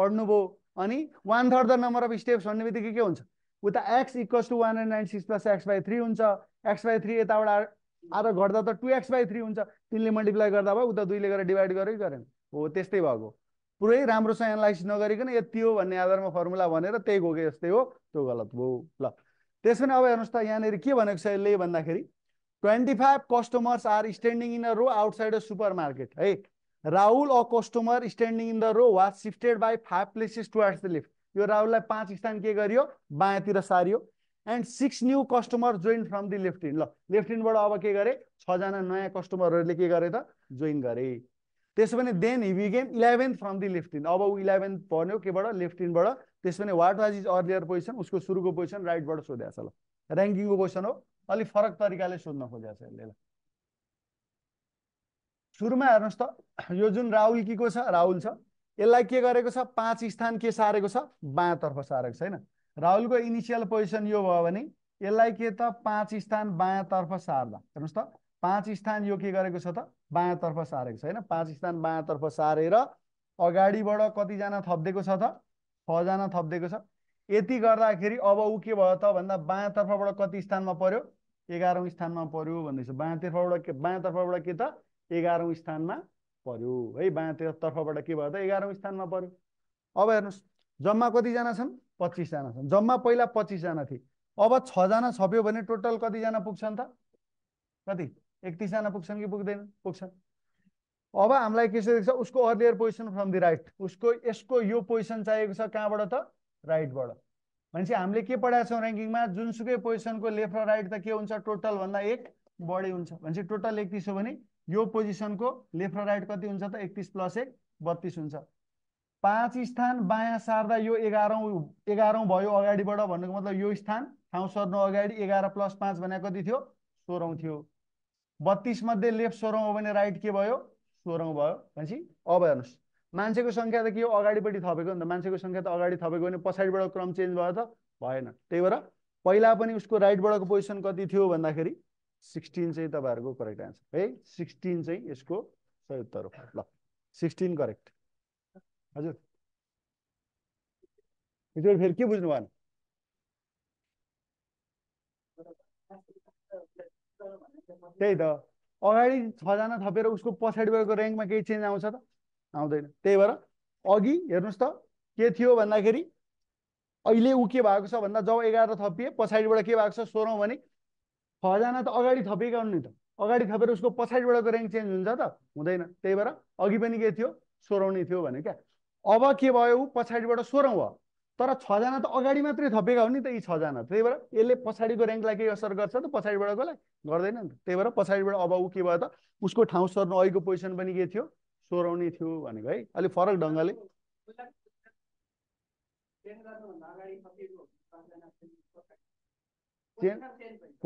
पढ्नुभयो अनि one third the number of steps भन्ने बित्तिकै के हुन्छ उता x equals two one hundred ninety six plus x by three हुन्छ एक्स बाई थ्री यताबाट आएर घट्दा त टु एक्स बाई थ्री हुन्छ तिनले मल्टिप्लाई गर्दा भयो उता दुईले गरेर डिभाइड गरेकै गरेन हो त्यस्तै भएको पुरै राम्रोसँग एनालाइसिस नगरिकन यति हो भन्ने आधारमा फर्मुला भनेर त्यही गएको यस्तै हो त्यो गलत भयो ल त्यसो भने अब हेर्नुहोस् त यहाँनिर के भनेको छ यसले भन्दाखेरि twenty five customers are standing in a row outside a supermarket है Rahul a customer standing in the row was shifted by five places towards the left यो राहुललाई पाँच स्थान के गरियो बायाँतिर सारियो and six new customer join from the left in ल लेफ्ट इनबाट अब के गरे छजना नयाँ कस्टमरहरूले के गरे त जोइन गरे त्यसो भने then he became eleventh from the left in अब ऊ इलेभेन्थ भन्यो केबाट लेफ्ट इनबाट त्यसो भने what was is earlier position उसको सुरुको पोजिसन राइटबाट सोधेको छ ल ऱ्याङ्किङको पोजिसन हो अलिक फरक तरिकाले सोध्न खोजेको छ यसले ल सुरुमा हेर्नुहोस् त यो जुन राहुल किको छ राहुल छ यसलाई के गरेको छ पाँच स्थान के सारेको छ बायाँतर्फ सारेको छ होइन राहुलको इनिसियल पोजिसन यो भयो भने यसलाई के त पाँच स्थान बायाँतर्फ सार्दा हेर्नुहोस् त पाँच स्थान यो के गरेको छ त बायाँतर्फ सारेको छ होइन पाँच स्थान बायाँतर्फ सारेर अगाडिबाट कतिजना थपिदिएको छ त छजना थपिदिएको छ यति गर्दाखेरि अब ऊ के भयो त भन्दा बायाँतर्फबाट कति स्थानमा पर्यो एघारौँ स्थानमा पर्यो भन्दैछ बायाँतर्फबाट के बायाँतर्फबाट के त एघारौँ स्थानमा पर्यो है बायाँ तर्फबाट के भयो त एघारौँ स्थानमा पर्यो अब हेर्नुहोस् जम्मा कतिजना छन् पच्चिसजना छन् जम्मा पहिला पच्चिसजना थिए अब छजना छप्यो भने टोटल कतिजना पुग्छन् त कति एकतिसजना पुग्छन् कि पुग्दैन पुग्छन् अब हामीलाई के छ उसको earlier position from the right उसको यसको यो पोजिसन चाहिएको छ कहाँबाट त राइटबाट भनेपछि हामीले के पढाएको छौँ ऱ्याङ्किङमा जुनसुकै पोजिसनको लेफ्ट र राइट त के हुन्छ टोटलभन्दा एक बढी हुन्छ भनेपछि टोटल एकतिस हो भने यो पोजिसनको लेफ्ट र राइट कति हुन्छ त एकतिस प्लस एक बत्तिस हुन्छ पाँच स्थान बायाँ सार्दा यो एघारौँ एघारौँ भयो अगाडिबाट भन्नुको मतलब यो स्थान ठाउँ सर्नु अगाडि एघार प्लस पाँच भने कति थियो सोह्रौँ थियो बत्तिसमध्ये लेफ्ट सोह्रौँ हो भने राइट के भयो सोह्रौँ भयो भनेपछि अब हेर्नुहोस् मान्छेको सङ्ख्या त के हो अगाडिपट्टि थपेको नि त मान्छेको सङ्ख्या त अगाडि थपेको भने पछाडिबाट क्रम चेन्ज भयो त भएन त्यही भएर पहिला पनि उसको राइटबाटको पोजिसन कति थियो भन्दाखेरि सिक्सटिन चाहिँ तपाईँहरूको करेक्ट आन्सर है सिक्सटिन चाहिँ यसको सही उत्तर हो ल सिक्सटिन करेक्ट हजुर हजुर फेरि के बुझ्नु भएन त्यही त अगाडि छजना थपेर उसको पछाडिबाटको ऱ्याङ्कमा केही चेन्ज आउँछ त आउँदैन त्यही भएर अघि हेर्नुहोस् त के थियो भन्दाखेरि अहिले ऊ के भएको छ भन्दा जब एघार थपिए पछाडिबाट के भएको छ सोह्रौँ भने छजना त अगाडि थपिएका हुन् नि त अगाडि थपेर उसको पछाडिबाटको ऱ्याङ्क चेन्ज हुन्छ त हुँदैन त्यही भएर अघि पनि के थियो सोह्रौँ नै थियो भने क्या अब के भयो ऊ पछाडिबाट सोह्रौँ भयो तर छजना त अगाडि मात्रै थपेका हो नि त यी छजना त्यही भएर यसले पछाडिको ऱ्याङ्कलाई केही असर गर्छ त पछाडिबाट कसलाई गर्दैन नि त त्यही भएर पछाडिबाट अब ऊ के भयो त उसको ठाउँ सर्नु अहिलेको पोजिसन पनि के थियो सोह्रौँ नै थियो भनेको है अलिक फरक ढङ्गले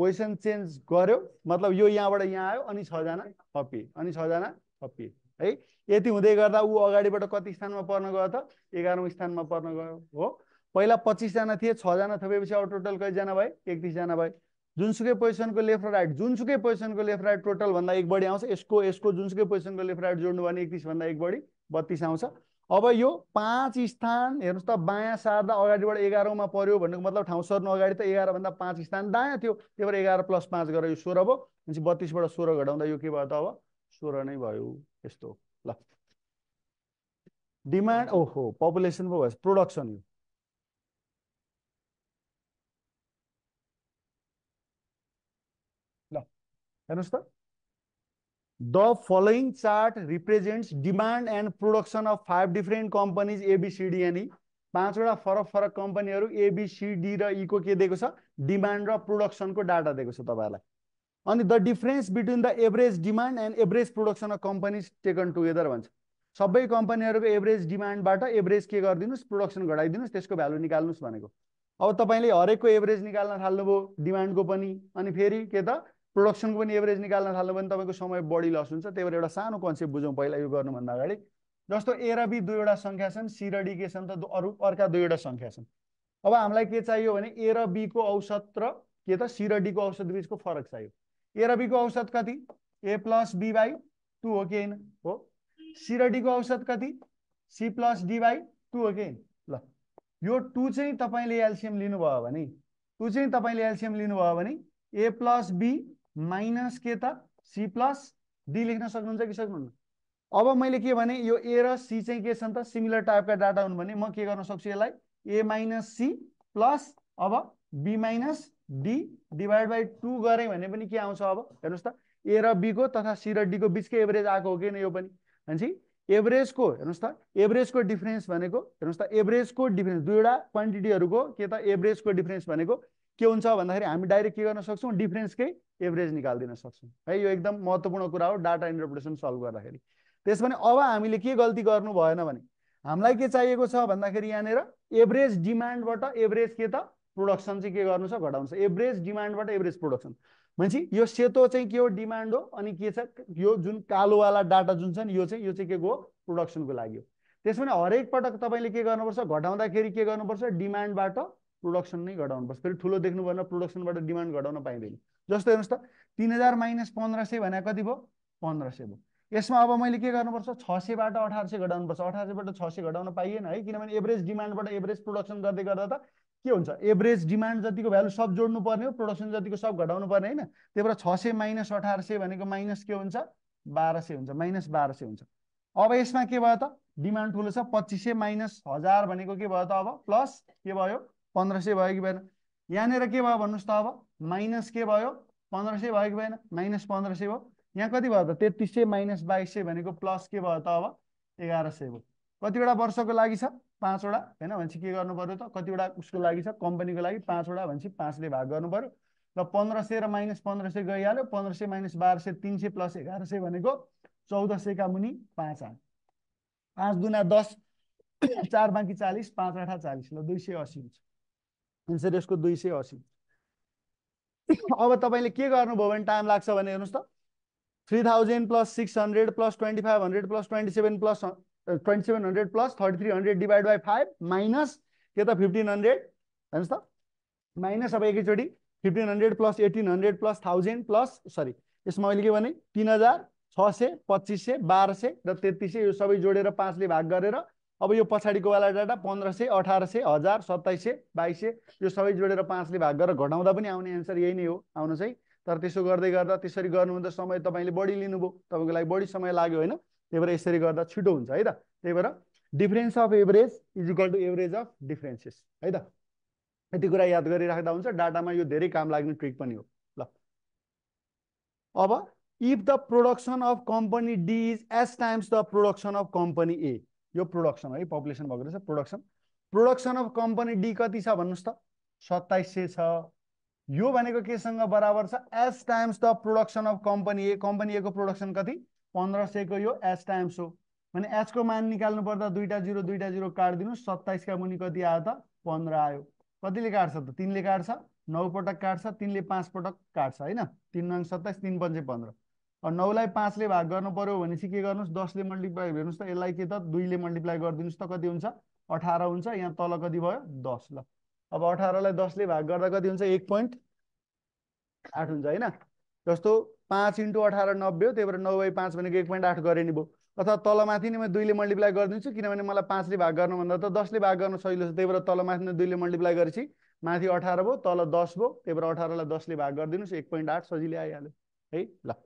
पोजिसन चेन्ज गर्यो मतलब यो यहाँबाट यहाँ आयो अनि छजना थपिए अनि छजना थपिए है यति हुँदै गर्दा ऊ अगाडिबाट कति स्थानमा पर्न गयो त एघारौँ स्थानमा पर्न गयो हो पहिला पच्चिसजना थिए छजना थपेपछि अब टोटल कतिजना भए एकतिसजना भयो जुनसुकै पोजिसनको लेफ्ट राइट जुनसुकै पोजिसनको लेफ्ट राइट टोटलभन्दा एक बढी आउँछ यसको यसको जुनसुकै पोजिसनको लेफ्ट राइट जोड्नु भने एकतिसभन्दा एक बढी बत्तिस आउँछ अब यो पाँच स्थान हेर्नुहोस् त बायाँ सार्दा अगाडिबाट एघारौँमा पऱ्यो भनेको मतलब ठाउँ सर्नु अगाडि त एघारभन्दा पाँच स्थान दायाँ थियो त्यही भएर एघार प्लस पाँच गरेर यो सोह्र भयो भनेपछि बत्तिसबाट सोह्र घटाउँदा यो के भयो त अब सोह्र नै भयो यस्तो ल डिमान्ड ओहो पपुलेसन पो भएछ प्रोडक्सन यो ल हेर्नुहोस् त the following chart represents demand and production of five different companies A B C D and पाँचवटा फरक फरक कम्पनीहरू एबिसिडी र इको e के दिएको छ डिमान्ड र प्रोडक्सनको डाटा दिएको छ तपाईँहरूलाई अनि the difference between the average demand and average production of companies taken together भन्छ सबै कम्पनीहरूको एभरेज डिमान्डबाट एभरेज के गरिदिनुहोस् प्रोडक्सन घटाइदिनुहोस् त्यसको भ्यालु निकाल्नुहोस् भनेको अब तपाईँले हरेकको एभरेज निकाल्न थाल्नुभयो डिमान्डको पनि अनि फेरि के त प्रोडक्सनको पनि एभरेज निकाल्न थाल्नु भने तपाईँको समय बढी लस हुन्छ त्यही भएर एउटा सानो कन्सेप्ट बुझौँ पहिला यो गर्नुभन्दा अगाडि जस्तो ए र बी दुईवटा सङ्ख्या छन् सी र डी के छन् त अरू अर्का दुईवटा सङ्ख्या छन् अब हामीलाई के चाहियो भने ए र बीको औसत र के त सी र डीको औसत बिचको फरक चाहियो ए र बीको औसत कति A plus B by two हो कि होइन हो सी र डीको औसत कति C plus D by two हो कि होइन ल यो टू चाहिँ तपाईँले एल्सियम लिनुभयो भने टू चाहिँ तपाईँले एल्सियम लिनुभयो भने ए प्लस बी माइनस के त सी प्लस डी लेख्न सक्नुहुन्छ कि सक्नुहुन्न अब मैले के भने यो ए र सी चाहिँ के छन् त सिमिलर टाइपका डाटा हुन् भने म के गर्न सक्छु यसलाई ए माइनस सी प्लस अब B minus D divide by two गऱ्यौँ भने पनि के आउँछ अब हेर्नुहोस् त ए र बीको तथा सी र डीको बिचकै एभरेज आएको हो कि यो पनि भनेपछि एभरेजको हेर्नुहोस् त एभरेजको डिफरेन्स भनेको हेर्नुहोस् त एभरेजको डिफरेन्स दुईवटा क्वान्टिटीहरूको के त एभरेजको डिफरेन्स भनेको के हुन्छ भन्दाखेरि हामी डाइरेक्ट के गर्न सक्छौँ डिफरेन्सकै एभरेज निकालिदिन सक्छौँ है यो एकदम महत्त्वपूर्ण कुरा हो डाटा इन्टरप्रिटेसन सल्भ गर्दाखेरि त्यस भने अब हामीले के गल्ती गर्नु भएन भने हामीलाई के चाहिएको छ भन्दाखेरि यहाँनिर एभरेज डिमान्डबाट एभरेज के त प्रोडक्सन चाहिँ के गर्नु छ घटाउनु छ एभरेज डिमान्डबाट एभरेज प्रोडक्सन भनेपछि यो सेतो चाहिँ के हो डिमान्ड हो अनि के छ यो जुन कालोवाला डाटा जुन छ नि यो चाहिँ यो चाहिँ के गयो हो प्रोडक्सनको लागि हो त्यसमा पनि हरेक पटक तपाईँले के गर्नुपर्छ घटाउँदाखेरि के गर्नुपर्छ डिमान्डबाट प्रोडक्सन नै घटाउनुपर्छ फेरि ठुलो देख्नु भएन प्रोडक्सनबाट डिमान्ड घटाउन पाइँदैन जस्तो हेर्नुहोस् त तिन हजार माइनस पन्ध्र सय भने कति भयो पन्ध्र सय भयो यसमा अब मैले के गर्नुपर्छ छ सयबाट अठार सय घटाउनुपर्छ अठार सयबाट छ सय घटाउन पाइएन है किनभने एभरेज डिमान्डबाट एभरेज प्रोडक्सन गर्दै गर्दा त के हुन्छ एभरेज डिमान्ड जतिको भ्यालु सब जोड्नु पर्ने हो प्रोडक्सन जतिको सब घटाउनु पर्ने होइन त्यही भएर छ सय माइनस अठार सय भनेको माइनस के हुन्छ बाह्र सय हुन्छ माइनस बाह्र सय हुन्छ अब यसमा के भयो त डिमान्ड ठुलो छ पच्चिस सय माइनस हजार भनेको के भयो त अब प्लस के भयो पन्ध्र सय भयो कि भएन यहाँनिर के भयो भन्नुहोस् त अब माइनस के भयो पन्ध्र सय भयो कि भएन माइनस पन्ध्र सय भयो यहाँ कति भयो त तेत्तिस सय माइनस बाइस सय भनेको प्लस के भयो त अब एघार सय भयो कतिवटा वर्षको लागि छ पाँचवटा होइन भनेपछि के गर्नु पऱ्यो त कतिवटा उसको लागि छ कम्पनीको लागि पाँचवटा भनेपछि पाँचले भाग गर्नु पऱ्यो र पन्ध्र सय र माइनस पन्ध्र सय गइहाल्यो पन्ध्र सय माइनस बाह्र सय तिन सय प्लस एघार सय भनेको चौध सयका मुनि पाँच आठ पाँच दुना दस चार बाँकी चालिस पाँच आठ चालिस ल दुई सय असी हुन्छ एन्सर यसको दुई सय असी अब तपाईँले के गर्नुभयो भने टाइम लाग्छ भने हेर्नुहोस् त three thousand plus six hundred plus twenty five hundred plus twenty seven plus twenty seven hundred plus thirty three hundred divide by five minus त फिफ्टिन हन्ड्रेड हेर्नुहोस् त माइनस अब एकैचोटि fifteen hundred plus eighteen hundred plus thousand plus sorry यसमा मैले के भने तिन हजार छ सय पच्चिस सय बाह्र सय र तेत्तिस सय यो सबै जोडेर पाँचले भाग गरेर अब यो पछाडिकोवाला डाटा पन्ध्र सय अठार सय हजार सत्ताइस सय बाइस सय यो सबै जोडेर पाँचले भाग गरेर घटाउँदा पनि आउने एन्सर यही नै हो आउनुहोस् है तर त्यसो गर्दै गर्दा त्यसरी गर्नुहुँदा समय तपाईँले बढी लिनुभयो तपाईँको लागि बढी समय लाग्यो होइन त्यही भएर यसरी गर्दा छिटो हुन्छ है त त्यही भएर difference of average is equal to average of differences है त यति कुरा याद गरिराख्दा हुन्छ डाटामा यो धेरै काम लाग्ने ट्रिक पनि हो ल अब if the production of company D is S times the production of company A यो प्रोडक्सन है पपुलेसन भएको रहेछ production production of company D कति छ भन्नुहोस् त सत्ताइस सय छ यो भनेको केसँग बराबर छ S times the production of company A company A को प्रोडक्सन कति पन्ध्र सयको यो एच टाइम्स हो भने एचको मान निकाल्नु पर्दा दुईवटा जिरो दुईवटा जिरो काटिदिनुहोस् सत्ताइसका मुनि कति आयो त पन्ध्र आयो कतिले काट्छ त तिनले काट्छ नौ पटक काट्छ तिनले पाँच पटक काट्छ होइन तिन नङ सत्ताइस तिन पन्चे पन्ध्र नौलाई पाँचले भाग गर्नु पर्यो चाहिँ के गर्नुहोस् दसले मल्टिप्लाई हेर्नुहोस् त यसलाई के त दुईले मल्टिप्लाई गरिदिनुहोस् त कति हुन्छ अठार हुन्छ यहाँ तल कति भयो दस ल अब अठारलाई दसले भाग गर्दा कति हुन्छ एक पोइन्ट आठ हुन्छ होइन जस्तो पाँच इन्टु अठार नब्बे त्यही भएर नौ बाई पाँच भनेको एक पोइन्ट आठ गरेँ नि भयो अथवा तलमाथि नै म दुईले मल्टिप्लाई गरिदिन्छु किनभने मलाई पाँचले भाग गर्नुभन्दा त दसले भाग गर्न सजिलो छ त्यही भएर तलमाथि नै दुईले मल्टिप्लाई गरेपछि माथि अठार भयो तल दस भयो त्यही भएर अठारलाई दसले भाग गरिदिनुहोस् एक पोइन्ट आठ सजिलै आइहाल्यो है ल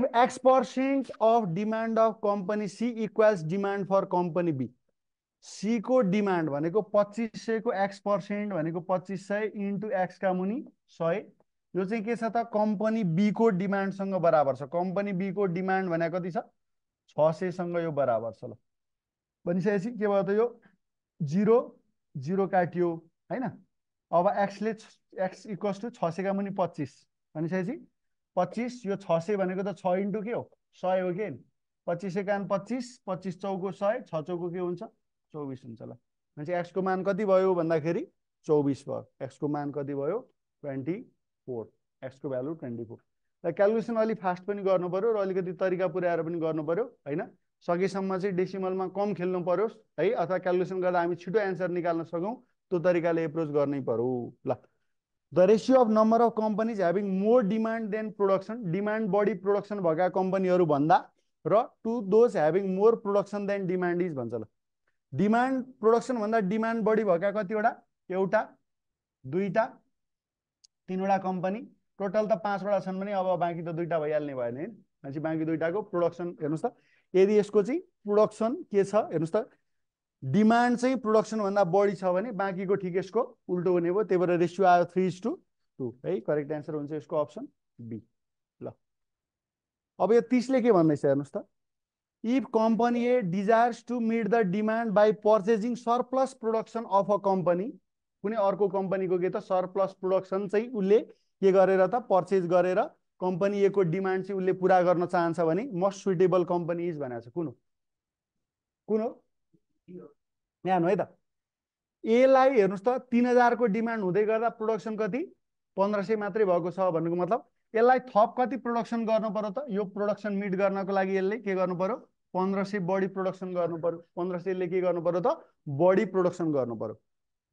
if X percent of demand of company C equals demand for company B सीको डिमान्ड भनेको पच्चिस सयको एक्स पर्सेन्ट भनेको पच्चिस सय इन्टु एक्सका मुनि सय यो चाहिँ के छ त कम्पनी बीको डिमान्डसँग बराबर छ कम्पनी बीको डिमान्ड भनेको कति छ छ सयसँग यो बराबर छ ल भनिसकेपछि के भयो त यो जिरो जिरो काटियो होइन अब एक्सले एक्स इक्वल्स टु छ सयका मुनि पच्चिस भनिसकेपछि पच्चिस यो छ सय भनेको त छ इन्टु के हो सय हो कि पच्चिस एकान पच्चिस पच्चिस चौको सय छ चौको के हुन्छ चौबिस हुन्छ ल भनेपछि एक्सको मान कति भयो भन्दाखेरि चौबिस भयो एक्सको मान कति भयो ट्वेन्टी फोर एक्सको भ्यालु ट्वेन्टी फोर र क्यालकुलेसन अलिक फास्ट पनि गर्नु पऱ्यो र अलिकति तरिका पुऱ्याएर पनि गर्नु पऱ्यो होइन सकेसम्म चाहिँ डेसिमलमा कम खेल्नु परोस् है अथवा क्यालकुलेसन गर्दा हामी छिटो एन्सर निकाल्न सकौँ त्यो तरिकाले एप्रोच गर्नै पऱ्यो ल the ratio of number of companies having more demand than production demand बढी प्रोडक्सन भएका कम्पनीहरू भन्दा र to those having more production than demand is भन्छ ल डिमान्ड भन्दा डिमान्ड बढी भएका कतिवटा एउटा दुईवटा तिनवटा कम्पनी टोटल त पाँचवटा छन् भने अब बाँकी त दुइटा भइहाल्ने भयो नि भनेपछि बाँकी दुइटाको प्रोडक्सन हेर्नुहोस् त यदि यसको चाहिँ प्रोडक्सन के छ हेर्नुहोस् त डिमान्ड चाहिँ प्रोडक्सनभन्दा बढी छ भने बाँकीको ठिक यसको उल्टो हुने भयो त्यही भएर रेसियो आयो थ्री इज टू टू है करेक्ट एन्सर हुन्छ यसको अप्सन बी ल अब यो तिसले के भन्दैछ हेर्नुहोस् त if company A desires to meet the demand by purchasing surplus production of a company कुनै अर्को कम्पनीको के त सरप्लस प्रोडक्सन चाहिँ उसले के गरेर त पर्चेज गरेर कम्पनी ए डिमान्ड चाहिँ उसले पुरा गर्न चाहन्छ भने मोस्ट सुइटेबल कम्पनी इज भनेको छ कुन हो कुन हो न्यानो है त एलाई हेर्नुहोस् त तिन हजारको डिमान्ड हुँदै गर्दा प्रोडक्सन कति पन्ध्र सय मात्रै भएको छ भन्नुको मतलब यसलाई थप कति प्रोडक्सन गर्नु पर्यो त यो प्रोडक्सन मिट गर्नको लागि यसले के गर्नु पर्यो पन्ध्र सय बढी प्रोडक्सन गर्नु पर्यो पन्ध्र सयले के गर्नु पर्यो त बढी प्रोडक्सन गर्नु पर्यो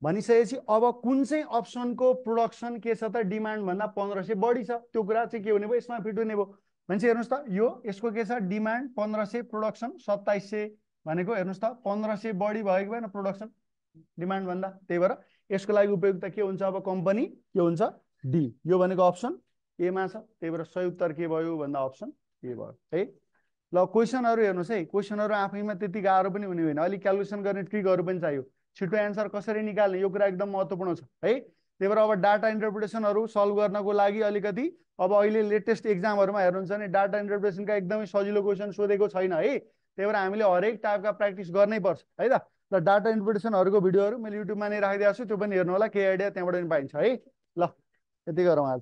भनिसकेपछि अब कुन चाहिँ अप्सनको प्रोडक्सन के छ त डिमान्डभन्दा पन्ध्र सय बढी छ त्यो कुरा चाहिँ के हुने भयो यसमा फिट हुने भयो मान्छे हेर्नुहोस् त यो यसको के छ डिमान्ड पन्ध्र सय प्रोडक्सन सत्ताइस सय भनेको हेर्नुहोस् त पन्ध्र सय बढी भएको भएन प्रोडक्सन डिमान्डभन्दा त्यही भएर यसको लागि उपयुक्त के हुन्छ अब कम्पनी के हुन्छ डी यो भनेको अप्सन एमा छ त्यही भएर सही उत्तर के भयो भन्दा अप्सन ए भयो है ल क्वेसनहरू हेर्नुहोस् है क्वेसनहरू आफैमा त्यति गाह्रो पनि हुने होइन अलिक क्यालकुलेसन गर्ने ट्रिकहरू पनि चाहियो छिटो एन्सर कसरी निकाल्ने यो कुरा एकदम महत्त्वपूर्ण छ है त्यही भएर अब डाटा इन्टरप्रिटेसनहरू सल्भ गर्नको लागि अलिकति अब अहिले लेटेस्ट इक्जामहरूमा हेर्नुहुन्छ भने डाटा इन्टरप्रिटेसनका एकदमै सजिलो क्वेसन सोधेको छैन है त्यही भएर हामीले हरेक टाइपका प्र्याक्टिस गर्नै पर्छ है त ल डाटा इन्टरप्रिटेसनहरूको भिडियोहरू मैले युट्युबमा नै राखिदिएको छु त्यो पनि हेर्नु होला केही आइडिया त्यहाँबाट पनि पाइन्छ है ल यति गरौँ आज